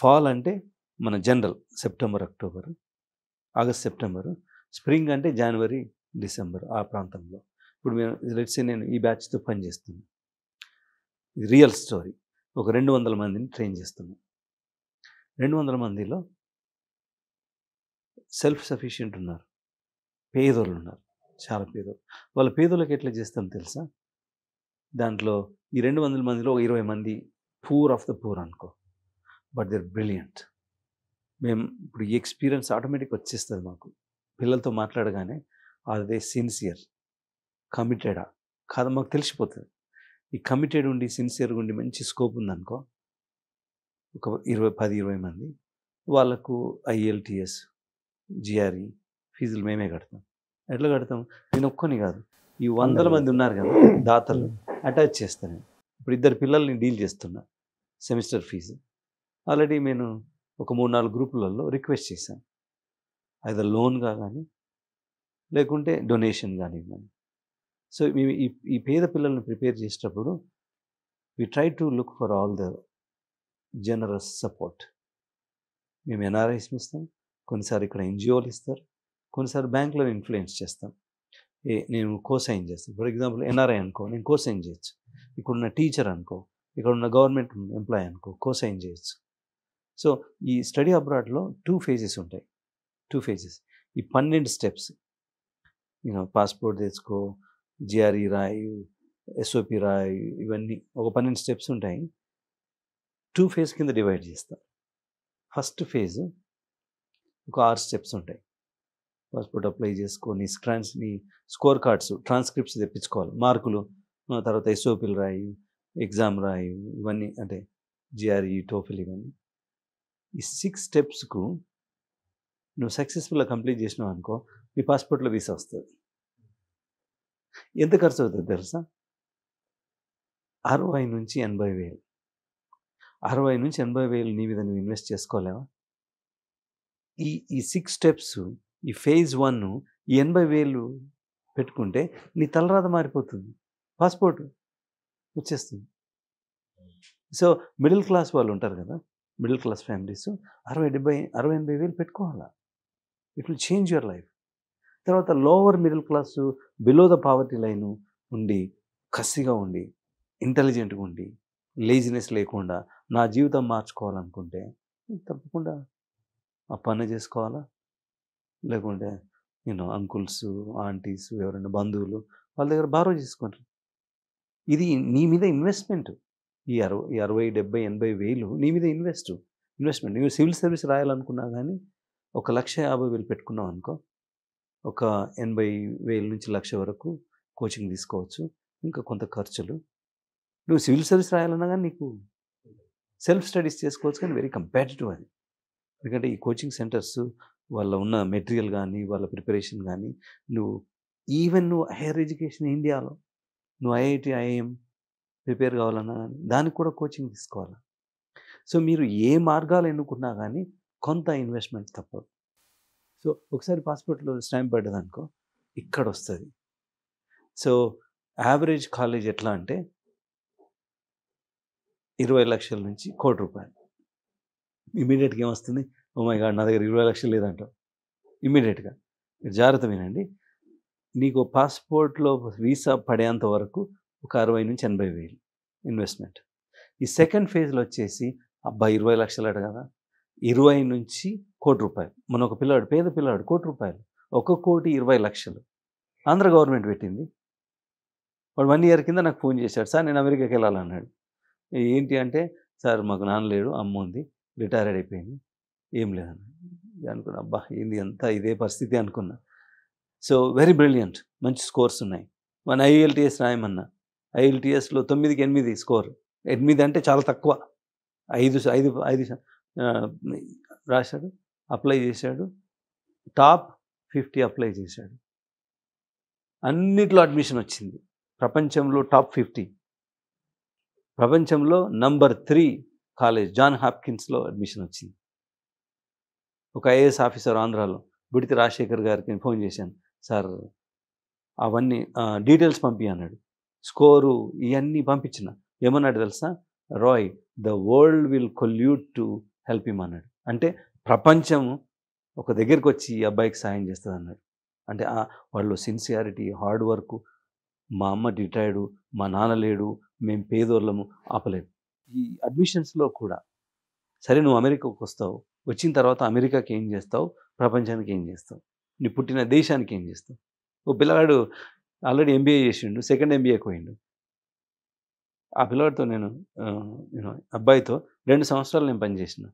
ఫాల్ అంటే మన general September October August September spring అంటే జనవరి డిసెంబర్ ఆ ప్రాంతంలో ఇప్పుడు మేము లెట్స్ నేను ఈ బ్యాచ్తో పనిచేస్తున్నాను ఇది రియల్ స్టోరీ ఒక రెండు వందల మందిని ట్రైన్ చేస్తున్నాం రెండు వందల మందిలో సెల్ఫ్ సఫిషియెంట్ ఉన్నారు పేదోళ్ళు ఉన్నారు చాలా పేదోళ్ళు వాళ్ళ పేదోళ్ళకి ఎట్లా చేస్తాం తెలుసా దాంట్లో ఈ రెండు వందల మందిలో ఒక ఇరవై మంది పూర్ ఆఫ్ ద పూర్ అనుకో బట్ దే బ్రిలియంట్ మేము ఇప్పుడు ఈ ఎక్స్పీరియన్స్ ఆటోమేటిక్ వచ్చేస్తుంది మాకు పిల్లలతో మాట్లాడగానే ఆర్ దే సిన్సియర్ కమిటెడా కాదు మాకు తెలిసిపోతుంది ఈ కమిటెడ్ ఉండి సిన్సియర్గా ఉండి మంచి స్కోప్ ఉందనుకో ఒక ఇరవై పది ఇరవై మంది వాళ్ళకు ఐఎల్టీఎస్ జిఆర్ఈ ఫీజులు మేమే కడతాం ఎట్లా కడతాం నేను ఒక్కని కాదు ఈ వందల మంది ఉన్నారు కదా దాతలు అటాచ్ చేస్తాను ఇప్పుడు ఇద్దరు పిల్లల్ని డీల్ చేస్తున్నా సెమిస్టర్ ఫీజు ఆల్రెడీ నేను ఒక మూడు నాలుగు గ్రూపులలో రిక్వెస్ట్ చేశాను అయితే లోన్గా కానీ లేకుంటే డొనేషన్ కానీ సో మేము ఈ ఈ పేద పిల్లల్ని ప్రిపేర్ చేసేటప్పుడు we try to look for all the generous support మేము ఎన్ఆర్ఐస్ ఇస్తాం కొన్నిసార్లు ఇక్కడ ఎన్జిఓలు ఇస్తారు కొన్నిసార్లు బ్యాంకులో ఇన్ఫ్లుయెన్స్ చేస్తాం ఏ నేను కోసైన్ చేస్తాను ఫర్ ఎగ్జాంపుల్ ఎన్ఆర్ఐ అనుకో నేను కోసైన్ చేయొచ్చు ఇక్కడున్న టీచర్ అనుకో ఇక్కడున్న గవర్నమెంట్ ఎంప్లాయీ అనుకో కోసైన్ చేయొచ్చు సో ఈ స్టడీ అబ్రాడ్లో టూ ఫేజెస్ ఉంటాయి టూ ఫేజెస్ ఈ పన్నెండు స్టెప్స్ యూనో పాస్పోర్ట్ తెచ్చుకో జిఆర్ఈ రాయ్ ఎస్ఓపి రాయ్ ఇవన్నీ ఒక పన్నెండు స్టెప్స్ ఉంటాయి టూ ఫేజ్ కింద డివైడ్ చేస్తాం ఫస్ట్ ఫేజ్ ఒక ఆరు స్టెప్స్ ఉంటాయి పాస్పోర్ట్ అప్లై చేసుకొని స్క్రాన్స్ నీ స్కోర్ కార్డ్స్ ట్రాన్స్క్రిప్ట్స్ తెప్పించుకోవాలి మార్కులు తర్వాత ఎస్ఓపిలు రాయి ఎగ్జామ్ రాయి ఇవన్నీ అంటే జిఆర్ఈ టోఫిల్ ఇవన్నీ ఈ సిక్స్ స్టెప్స్కు నువ్వు సక్సెస్ఫుల్గా కంప్లీట్ చేసినావు అనుకో నీ పాస్పోర్ట్లో వీసా వస్తుంది ఎంత ఖర్చు అవుతుంది తెలుసా అరవై నుంచి ఎనభై వేలు అరవై నుంచి ఎనభై వేలు నీ మీద నువ్వు ఇన్వెస్ట్ చేసుకోలేవా ఈ ఈ సిక్స్ స్టెప్స్ ఈ ఫేజ్ వన్ ఎనభై వేలు పెట్టుకుంటే నీ తలరాత మారిపోతుంది పాస్పోర్ట్ వచ్చేస్తుంది సో మిడిల్ క్లాస్ వాళ్ళు ఉంటారు కదా మిడిల్ క్లాస్ ఫ్యామిలీస్ అరవై డెబ్బై అరవై ఎనభై వేలు పెట్టుకోవాలా it will change your life తర్వాత lower middle class below the poverty line ఉండి కసిగా ఉండి ఇంటెలిజెంట్గా ఉండి లేజినెస్ లేకుండా నా జీవితం మార్చుకోవాలనుకుంటే తప్పకుండా ఆ పని చేసుకోవాలా లేకుంటే నేను అంకుల్స్ ఆంటీస్ ఎవరైనా బంధువులు వాళ్ళ దగ్గర బారో చేసుకుంటారు ఇది నీ మీద ఇన్వెస్ట్మెంట్ ఈ అరవై అరవై డెబ్బై ఎనభై వేలు నీ మీద ఇన్వెస్ట్ ఇన్వెస్ట్మెంట్ నువ్వు సివిల్ సర్వీస్ రాయాలనుకున్నా కానీ ఒక లక్ష యాభై వేలు పెట్టుకున్నావు అనుకో ఒక ఎనభై వేల నుంచి లక్ష వరకు కోచింగ్ తీసుకోవచ్చు ఇంకా కొంత ఖర్చులు నువ్వు సివిల్ సర్వీస్ రాయాలన్నా కానీ నీకు సెల్ఫ్ స్టడీస్ చేసుకోవచ్చు కానీ వెరీ కంపాటిటివ్ అది ఎందుకంటే ఈ కోచింగ్ సెంటర్స్ వాళ్ళ ఉన్న మెటీరియల్ కానీ వాళ్ళ ప్రిపరేషన్ కానీ నువ్వు ఈవెన్ నువ్వు హైయర్ ఎడ్యుకేషన్ ఇండియాలో నువ్వు ఐఐటి ఐఐఎం ప్రిపేర్ కావాలన్నా కానీ దానికి కూడా కోచింగ్ తీసుకోవాలి సో మీరు ఏ మార్గాలు ఎన్నుకున్నా కానీ కొంత ఇన్వెస్ట్మెంట్ తప్పదు సో ఒకసారి పాస్పోర్ట్లో స్టాంప్ పడ్డది అనుకో ఇక్కడ వస్తుంది సో యావరేజ్ కాలేజ్ ఎట్లా అంటే ఇరవై లక్షల నుంచి కోటి రూపాయలు ఇమీడియట్గా ఏమొస్తుంది ఉమ్మాయి మై గాడ్ నా దగ్గర ఇరవై లక్షలు లేదంటావు ఇమీడియట్గా జాగ్రత్త వినండి నీకు పాస్పోర్ట్లో వీసా పడేంత వరకు ఒక అరవై నుంచి ఎనభై వేలు ఇన్వెస్ట్మెంట్ ఈ సెకండ్ ఫేజ్లో వచ్చేసి అబ్బా ఇరవై లక్షలు అడగదా ఇరవై నుంచి కోటి రూపాయలు మన ఒక పిల్లవాడు పేద పిల్లవాడు కోటి రూపాయలు ఒక కోటి ఇరవై లక్షలు ఆంధ్ర గవర్నమెంట్ పెట్టింది వాడు వన్ ఇయర్ కింద నాకు ఫోన్ చేశాడు సార్ నేను అమెరికాకి వెళ్ళాలన్నాడు ఏంటి అంటే సార్ మాకు నాన్న లేడు అమ్మ ఉంది రిటైర్డ్ అయిపోయింది ఏం లేదన్నాడు అనుకున్నా అబ్బా ఏంది అంతా ఇదే పరిస్థితి అనుకున్నా సో వెరీ బ్రిలియంట్ మంచి స్కోర్స్ ఉన్నాయి మన ఐఎల్టీఎస్ రాయమన్నా ఐఎల్టీఎస్లో తొమ్మిదికి ఎనిమిది స్కోర్ ఎనిమిది అంటే చాలా తక్కువ ఐదు ఐదు ఐదు రాశాడు అప్లై చేశాడు టాప్ ఫిఫ్టీ అప్లై చేశాడు అన్నిట్లో అడ్మిషన్ వచ్చింది ప్రపంచంలో టాప్ ఫిఫ్టీ ప్రపంచంలో నంబర్ త్రీ కాలేజ్ జాన్ హాప్కిన్స్లో అడ్మిషన్ వచ్చింది ఒక ఐఏఎస్ ఆఫీసర్ ఆంధ్రాలో బుడితి రాజశేఖర్ గారికి ఫోన్ చేశాను సార్ అవన్నీ డీటెయిల్స్ పంపి అన్నాడు స్కోరు ఇవన్నీ పంపించిన ఏమన్నాడు తెలుసా రాయ్ the world will collude to help him అన్నాడు అంటే ప్రపంచం ఒక దగ్గరికి వచ్చి ఈ అబ్బాయికి సాయం చేస్తుంది అన్నాడు అంటే వాళ్ళు సిన్సియారిటీ హార్డ్ వర్క్ మా అమ్మ రిటైర్డు మా నాన్న లేడు మేము పేదోళ్ళము ఆపలేదు ఈ అడ్మిషన్స్లో కూడా సరే నువ్వు అమెరికాకు వస్తావు వచ్చిన తర్వాత అమెరికాకి ఏం చేస్తావు ప్రపంచానికి ఏం చేస్తావు నీ పుట్టిన దేశానికి ఏం చేస్తావు ఓ పిల్లవాడు ఆల్రెడీ ఎంబీఏ చేసిండు సెకండ్ ఎంబీఏ పోయిండు ఆ పిల్లవాడితో నేను అబ్బాయితో రెండు సంవత్సరాలు నేను పనిచేసిన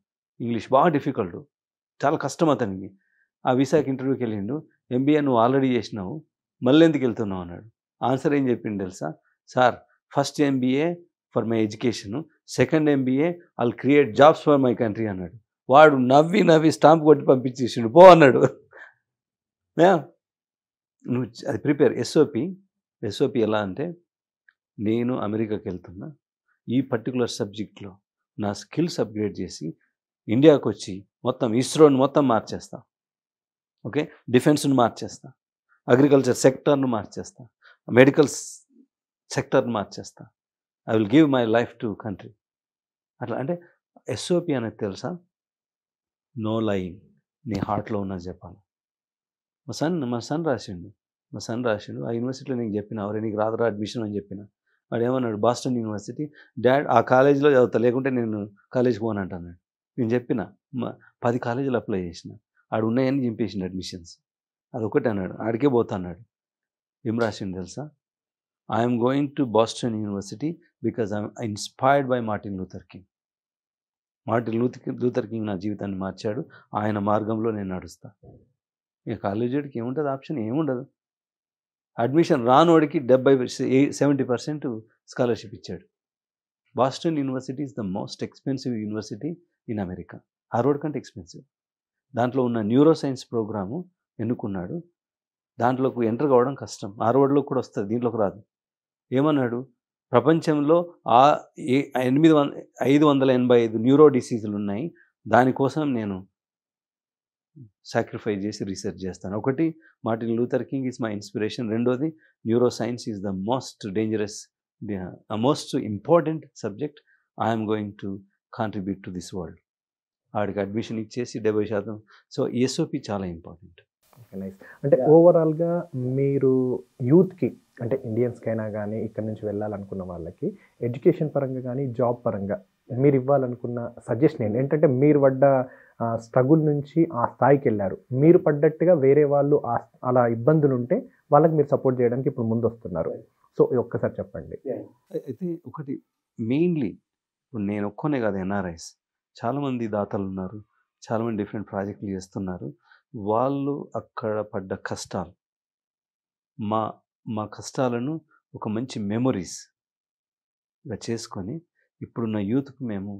ఇంగ్లీష్ బాగా డిఫికల్ట్ చాలా కష్టం అతనికి ఆ వీసాకి ఇంటర్వ్యూకి వెళ్ళిండు ఎంబీఏ నువ్వు ఆల్రెడీ చేసినావు మళ్ళీ ఎందుకు వెళ్తున్నావు అన్నాడు ఆన్సర్ ఏం చెప్పిండు తెలుసా sir first MBA for my education second MBA all create jobs for my country అన్నాడు వాడు నవ్వి నవ్వి స్టాంప్ కొట్టి పంపించేసిండు పో అన్నాడు నువ్వు అది ప్రిపేర్ ఎస్ఓపి ఎస్ఓపి ఎలా అంటే నేను అమెరికాకి వెళ్తున్నా ఈ పర్టికులర్ సబ్జెక్ట్లో నా స్కిల్స్ అప్గ్రేడ్ చేసి ఇండియాకు వచ్చి మొత్తం ఇస్రోని మొత్తం మార్చేస్తా ఓకే డిఫెన్స్ను మార్చేస్తా అగ్రికల్చర్ సెక్టర్ను మార్చేస్తా మెడికల్ సెక్టర్ను మార్చేస్తా I will give my life to country అట్లా అంటే ఎస్ఓపి అనేది తెలుసా నో లయింగ్ నీ హార్ట్లో ఉన్నది చెప్పాలి మా సన్ మా సన్ రాసిండు మా సన్ రాసిండు ఆ యూనివర్సిటీలో నేను చెప్పిన ఎవరే నీకు రాదురా అడ్మిషన్ అని చెప్పిన వాడు ఏమన్నాడు బాస్టన్ యూనివర్సిటీ డాడ్ ఆ కాలేజీలో చదువుతా లేకుంటే నేను కాలేజ్కి పోనంటాను నేను చెప్పిన పది కాలేజీలు అప్లై చేసిన ఆడు ఉన్నాయని చింపేసిండు అడ్మిషన్స్ ఒకటి అన్నాడు ఆడికే పోతా అన్నాడు ఏం రాసిండు తెలుసా I'm going to Boston University because I'm inspired by Martin Luther King Martin Luther King నా జీవితాన్ని మార్చాడు ఆయన మార్గంలో నేను నడుస్తాను ఇక వాడికి ఏముంటుంది ఆప్షన్ ఏముండదు అడ్మిషన్ రానోడికి డెబ్బై సెవెంటీ పర్సెంట్ స్కాలర్షిప్ ఇచ్చాడు Boston University is the most expensive university in America Harvard కంటే ఎక్స్పెన్సివ్ దాంట్లో ఉన్న న్యూరో సైన్స్ ప్రోగ్రాము ఎన్నుకున్నాడు దాంట్లోకి ఎంటర్ కావడం కష్టం హార్వర్డ్లో కూడా వస్తుంది దీంట్లోకి రాదు ఏమన్నాడు ప్రపంచంలో ఆ ఎనిమిది వంద ఐదు వందల ఎనభై ఐదు న్యూరో డిసీజులు ఉన్నాయి దానికోసం నేను సాక్రిఫై చేసి రీసెర్చ్ చేస్తాను ఒకటి Martin Luther King is my inspiration రెండోది neuroscience is the most dangerous most important subject I'm going to contribute to this world ఆడికి అడ్మిషన్ ఇచ్చేసి డెబ్బై శాతం సో ఎస్ఓపి చాలా ఇంపార్టెంట్ అంటే ఓవరాల్గా మీరు యూత్కి అంటే ఇండియన్స్కైనా కానీ ఇక్కడ నుంచి వెళ్ళాలనుకున్న వాళ్ళకి ఎడ్యుకేషన్ పరంగా కానీ జాబ్ పరంగా మీరు ఇవ్వాలనుకున్న సజెషన్ ఏంటి ఏంటంటే మీరు పడ్డ స్ట్రగుల్ నుంచి ఆ స్థాయికి వెళ్ళారు మీరు పడ్డట్టుగా వేరే వాళ్ళు అలా ఇబ్బందులు ఉంటే వాళ్ళకి మీరు సపోర్ట్ చేయడానికి ఇప్పుడు ముందు వస్తున్నారు సో ఒక్కసారి చెప్పండి అయితే ఒకటి మెయిన్లీ ఇప్పుడు నేను ఒక్కనే కాదు ఎన్ఆర్ఐస్ చాలామంది దాతలు ఉన్నారు చాలామంది డిఫరెంట్ ప్రాజెక్టులు చేస్తున్నారు వాళ్ళు అక్కడ పడ్డ కష్టాలు మా మా కష్టాలను ఒక మంచి మెమొరీస్ ఇలా చేసుకొని ఇప్పుడున్న యూత్కి మేము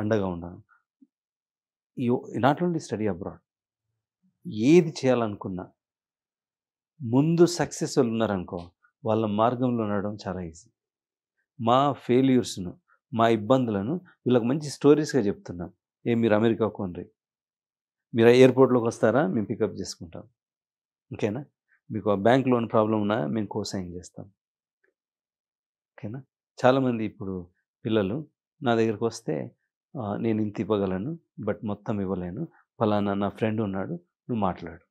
అండగా ఉన్నాము నాట్ ఓన్లీ స్టడీ అబ్రాడ్ ఏది చేయాలనుకున్నా ముందు సక్సెస్ఫుల్ ఉన్నారనుకో వాళ్ళ మార్గంలో ఉండడం చాలా ఈజీ మా ఫెయిల్యూర్స్ను మా ఇబ్బందులను వీళ్ళకి మంచి స్టోరీస్గా చెప్తున్నాం ఏ మీరు అమెరికా కొనరి మీరు ఎయిర్పోర్ట్లోకి వస్తారా మేము పికప్ చేసుకుంటాం ఓకేనా మీకు ఆ బ్యాంక్ లోన్ ప్రాబ్లం ఉన్నా మేము కోసాయం చేస్తాం ఓకేనా చాలామంది ఇప్పుడు పిల్లలు నా దగ్గరికి వస్తే నేను ఇంత ఇవ్వగలను బట్ మొత్తం ఇవ్వలేను ఫలానా నా ఫ్రెండ్ ఉన్నాడు నువ్వు మాట్లాడు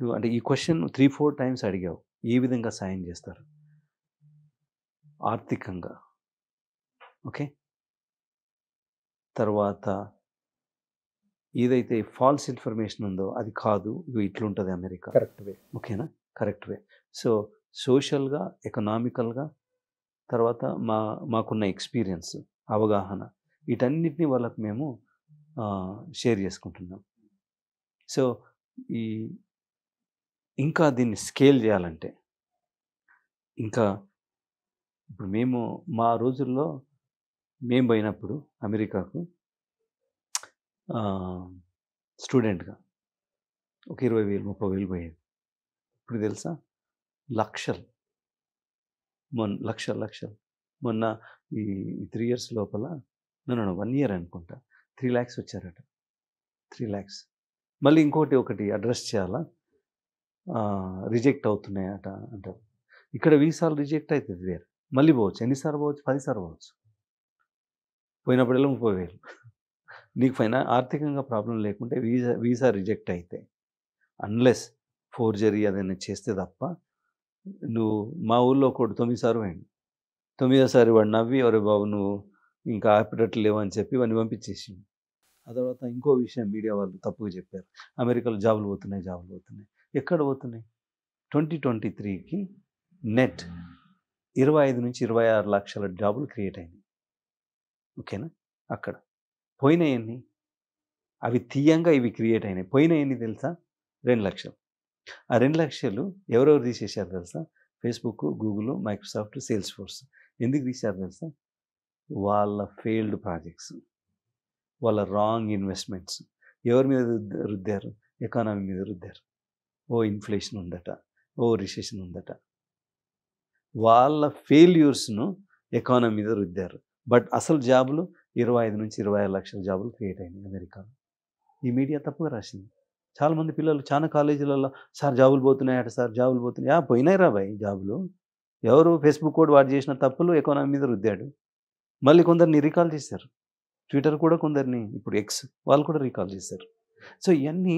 నువ్వు అంటే ఈ క్వశ్చన్ త్రీ ఫోర్ టైమ్స్ అడిగావు ఏ విధంగా సాయం చేస్తారు ఆర్థికంగా ఓకే తర్వాత ఏదైతే ఫాల్స్ ఇన్ఫర్మేషన్ ఉందో అది కాదు ఇట్లుంటుంది అమెరికా కరెక్ట్ వే ఓకేనా కరెక్ట్ వే సో సోషల్గా ఎకనామికల్గా తర్వాత మా మాకున్న ఎక్స్పీరియన్స్ అవగాహన వీటన్నిటిని వాళ్ళకు మేము షేర్ చేసుకుంటున్నాం సో ఈ ఇంకా దీన్ని స్కేల్ చేయాలంటే ఇంకా ఇప్పుడు మేము మా రోజుల్లో మేము పోయినప్పుడు అమెరికాకు స్టూడెంట్గా ఒక ఇరవై వేలు ముప్పై వేలు పోయేది ఇప్పుడు తెలుసా లక్షలు మొన్న లక్షలు లక్షలు మొన్న ఈ త్రీ ఇయర్స్ లోపల నన్ను వన్ ఇయర్ అనుకుంటా త్రీ ల్యాక్స్ వచ్చారట త్రీ ల్యాక్స్ మళ్ళీ ఇంకోటి ఒకటి అడ్రస్ చేయాలా రిజెక్ట్ అవుతున్నాయట అంటారు ఇక్కడ వీసాలు రిజెక్ట్ అవుతుంది వేరు మళ్ళీ పోవచ్చు ఎన్నిసార్లు పోవచ్చు పదిసార్లు పోవచ్చు పోయినప్పుడల్లా ముప్పై వేలు నీకు ఫైనా ఆర్థికంగా ప్రాబ్లం లేకుంటే వీసా వీసా రిజెక్ట్ అయితే అన్లెస్ ఫోర్జరీ అదైనా చేస్తే తప్ప నువ్వు మా ఊళ్ళో ఒకటి తొమ్మిదిసారి పోయిండు తొమ్మిదోసారి వాడు నవ్వి ఒరే బాబు నువ్వు ఇంకా ఆపినట్లు లేవని చెప్పి ఇవన్నీ పంపించేసింది ఆ తర్వాత ఇంకో విషయం మీడియా వాళ్ళు తప్పుగా చెప్పారు అమెరికాలో జాబులు పోతున్నాయి జాబులు పోతున్నాయి ఎక్కడ పోతున్నాయి ట్వంటీ ట్వంటీ త్రీకి నెట్ ఇరవై ఐదు నుంచి ఇరవై ఆరు లక్షల జాబులు క్రియేట్ అయినాయి ఓకేనా అక్కడ పోయినాయన్ని అవి తీయంగా ఇవి క్రియేట్ అయినాయి పోయినాయన్ని తెలుసా రెండు లక్షలు ఆ రెండు లక్షలు ఎవరెవరు తీసేశారు తెలుసా Facebook Google Microsoft Salesforce ఎందుకు తీశారు తెలుసా వాళ్ళ ఫెయిల్డ్ ప్రాజెక్ట్స్ వాళ్ళ రాంగ్ ఇన్వెస్ట్మెంట్స్ ఎవరి మీద రుద్దారు ఎకానమీ మీద రుద్దారు ఓ ఇన్ఫ్లేషన్ ఉందట ఓ రిసెషన్ ఉందట వాళ్ళ ఫెయిల్యూర్స్ను ఎకానమీ మీద రుద్దారు బట్ అసలు జాబులు ఇరవై ఐదు నుంచి ఇరవై ఆరు లక్షల జాబులు క్రియేట్ అయినాయి అమెరికాలో ఈ మీడియా తప్పుగా రాసింది చాలామంది పిల్లలు చాలా కాలేజీలలో సార్ జాబులు పోతున్నాయట సార్ జాబులు పోతున్నాయి పోయినాయి రాబాయి జాబులు ఎవరు ఫేస్బుక్ కోడ్ వాడు చేసిన తప్పులు ఎకానమీ మీద రుద్దాడు మళ్ళీ కొందరిని రీకాల్ చేశారు ట్విట్టర్ కూడా కొందరిని ఇప్పుడు ఎక్స్ వాళ్ళు కూడా రీకాల్ చేశారు సో ఇవన్నీ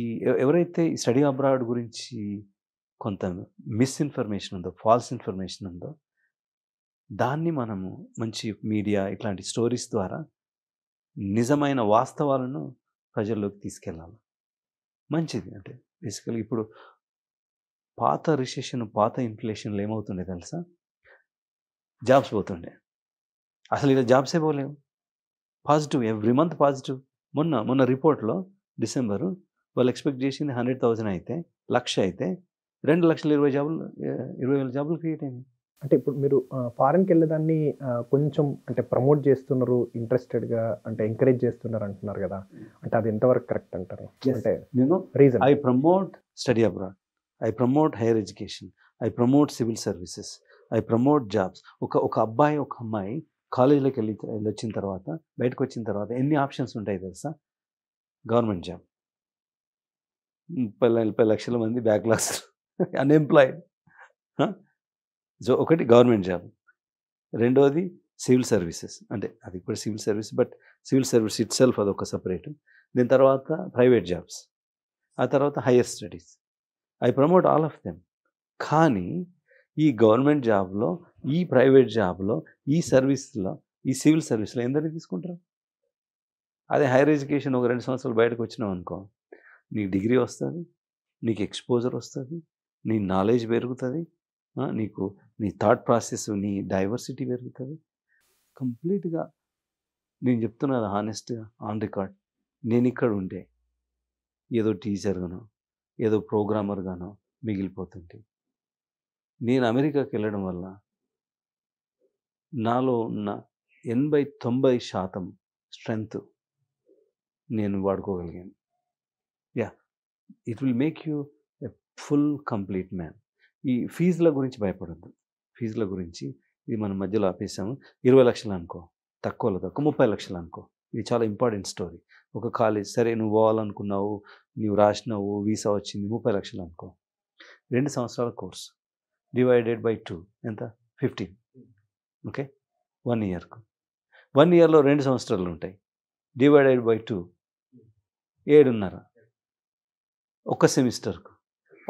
ఈ ఎవరైతే ఈ స్టడీ అబ్రాడ్ గురించి కొంత మిస్ఇన్ఫర్మేషన్ ఉందో ఫాల్స్ ఇన్ఫర్మేషన్ ఉందో దాన్ని మనము మంచి మీడియా ఇట్లాంటి స్టోరీస్ ద్వారా నిజమైన వాస్తవాలను ప్రజల్లోకి తీసుకెళ్ళాలి మంచిది అంటే బేసికల్గా ఇప్పుడు పాత రిసెషన్ పాత ఇన్ఫ్లేషన్లు ఏమవుతుండే తెలుసా జాబ్స్ పోతుండే అసలు ఇలా జాబ్సే పోలేము పాజిటివ్ ఎవ్రీ మంత్ పాజిటివ్ మొన్న మొన్న రిపోర్ట్లో డిసెంబరు వాళ్ళు ఎక్స్పెక్ట్ చేసింది హండ్రెడ్ థౌసండ్ అయితే లక్ష అయితే రెండు లక్షల ఇరవై జాబులు ఇరవై వేల జాబులు క్రియేట్ అయినాయి అంటే ఇప్పుడు మీరు ఫారెన్కి వెళ్ళేదాన్ని కొంచెం అంటే ప్రమోట్ చేస్తున్నారు ఇంట్రెస్టెడ్గా అంటే ఎంకరేజ్ చేస్తున్నారు అంటున్నారు కదా అంటే అది ఎంతవరకు కరెక్ట్ అంటారు అంటే నేను reason I promote study abroad I promote higher education I promote civil services I promote jobs ఒక ఒక అబ్బాయి ఒక అమ్మాయి కాలేజీలోకి వెళ్ళి వెళ్ళి వచ్చిన తర్వాత బయటకు వచ్చిన తర్వాత ఎన్ని ఆప్షన్స్ ఉంటాయి తెలుసా గవర్నమెంట్ జాబ్ ముప్పై నలభై లక్షల మంది బ్యాక్లాగ్స్ అన్ఎంప్లాయిడ్ సో ఒకటి గవర్నమెంట్ జాబ్ రెండవది సివిల్ సర్వీసెస్ అంటే అది కూడా civil service but civil service itself అదొక సపరేట్ దీని తర్వాత ప్రైవేట్ జాబ్స్ ఆ తర్వాత higher studies I promote all of them కానీ ఈ గవర్నమెంట్ జాబ్లో ఈ ప్రైవేట్ జాబ్లో ఈ సర్వీస్లో ఈ సివిల్ సర్వీస్లో ఎందరికి తీసుకుంటారు అదే హైయర్ ఎడ్యుకేషన్ ఒక రెండు సంవత్సరాలు బయటకు వచ్చినావు అనుకో నీకు డిగ్రీ వస్తుంది నీకు ఎక్స్పోజర్ వస్తుంది నీ నాలెడ్జ్ పెరుగుతుంది నీకు నీ థాట్ ప్రాసెస్ నీ డైవర్సిటీ పెరుగుతుంది కంప్లీట్గా నేను చెప్తున్నాను హానెస్ట్గా ఆన్ రికార్డ్ నేను ఇక్కడ ఉంటే ఏదో టీచర్గానో ఏదో ప్రోగ్రామర్గానో మిగిలిపోతుంటే నేను అమెరికాకి వెళ్ళడం వల్ల నాలో ఉన్న ఎనభై తొంభై శాతం స్ట్రెంగ్త్ నేను వాడుకోగలిగాను yeah it will make you a full complete man ఈ ఫీజుల గురించి భయపడద్దు ఫీజుల గురించి ఇది మనం మధ్యలో ఆపేసాము ఇరవై లక్షలు అనుకో తక్కువలో తక్కువ ముప్పై లక్షలు అనుకో ఇది చాలా ఇంపార్టెంట్ స్టోరీ ఒక కాలేజ్ సరే నువ్వు పోవాలనుకున్నావు నువ్వు రాసినావు వీసా వచ్చింది ముప్పై లక్షలు అనుకో రెండు సంవత్సరాల కోర్స్ డివైడెడ్ బై టూ ఎంత ఫిఫ్టీన్ ఓకే వన్ ఇయర్కు వన్ ఇయర్లో రెండు సంవత్సరాలు ఉంటాయి డివైడెడ్ బై టూ ఏడున్నర ఒక్క సెమిస్టర్కు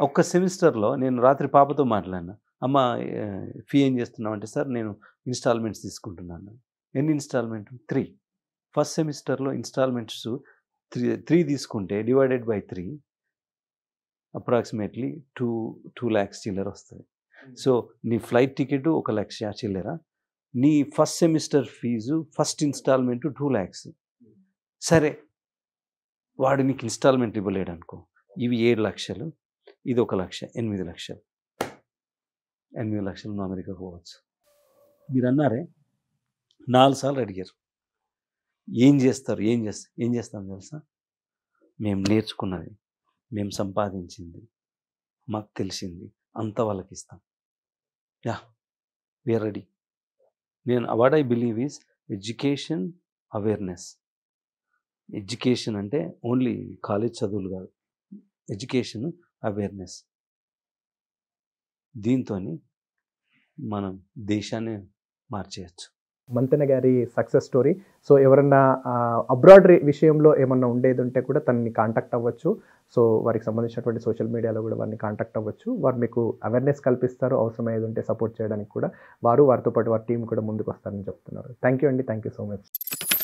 ఒక్క సెమిస్టర్లో నేను రాత్రి పాపతో మాట్లాడిన అమ్మ ఫీ ఏం చేస్తున్నావు అంటే సార్ నేను ఇన్స్టాల్మెంట్స్ తీసుకుంటున్నాను ఎన్ని ఇన్స్టాల్మెంట్ త్రీ ఫస్ట్ సెమిస్టర్లో ఇన్స్టాల్మెంట్స్ త్రీ త్రీ తీసుకుంటే divided by three approximately two two lakhs చిల్లర వస్తుంది సో నీ ఫ్లైట్ టికెట్ ఒక లక్ష చిల్లర నీ first semester fee first installment two lakhs సరే వాడు నీకు ఇన్స్టాల్మెంట్ ఇవ్వలేడు అనుకో ఇవి ఏడు లక్షలు ఇది ఒక లక్ష ఎనిమిది లక్షలు ఎనిమిది లక్షలు నువ్వు పోవచ్చు మీరు అన్నారే నాలుగు సార్లు అడిగారు ఏం చేస్తారు ఏం చేస్తారు ఏం చేస్తాం తెలుసా మేము నేర్చుకున్నది మేము సంపాదించింది మాకు తెలిసింది అంత వాళ్ళకి ఇస్తాం యా వీఆర్ రెడీ నేను what I believe is education awareness education అంటే ఓన్లీ కాలేజ్ చదువులు కాదు ఎడ్యుకేషన్ అవేర్నెస్ దీంతో మనం దేశాన్ని మార్చేయచ్చు మంతెన గారి సక్సెస్ స్టోరీ సో ఎవరన్నా అబ్రాడ్ విషయంలో ఏమన్నా ఉండేది ఉంటే కూడా తనని కాంటాక్ట్ అవ్వచ్చు సో వారికి సంబంధించినటువంటి సోషల్ మీడియాలో కూడా వారిని కాంటాక్ట్ అవ్వచ్చు వారు మీకు అవేర్నెస్ కల్పిస్తారు అవసరమయ్యేది ఉంటే సపోర్ట్ చేయడానికి కూడా వారు వారితో పాటు వారి టీం కూడా ముందుకు వస్తారని చెప్తున్నారు థ్యాంక్ యూ అండి థ్యాంక్ యూ సో మచ్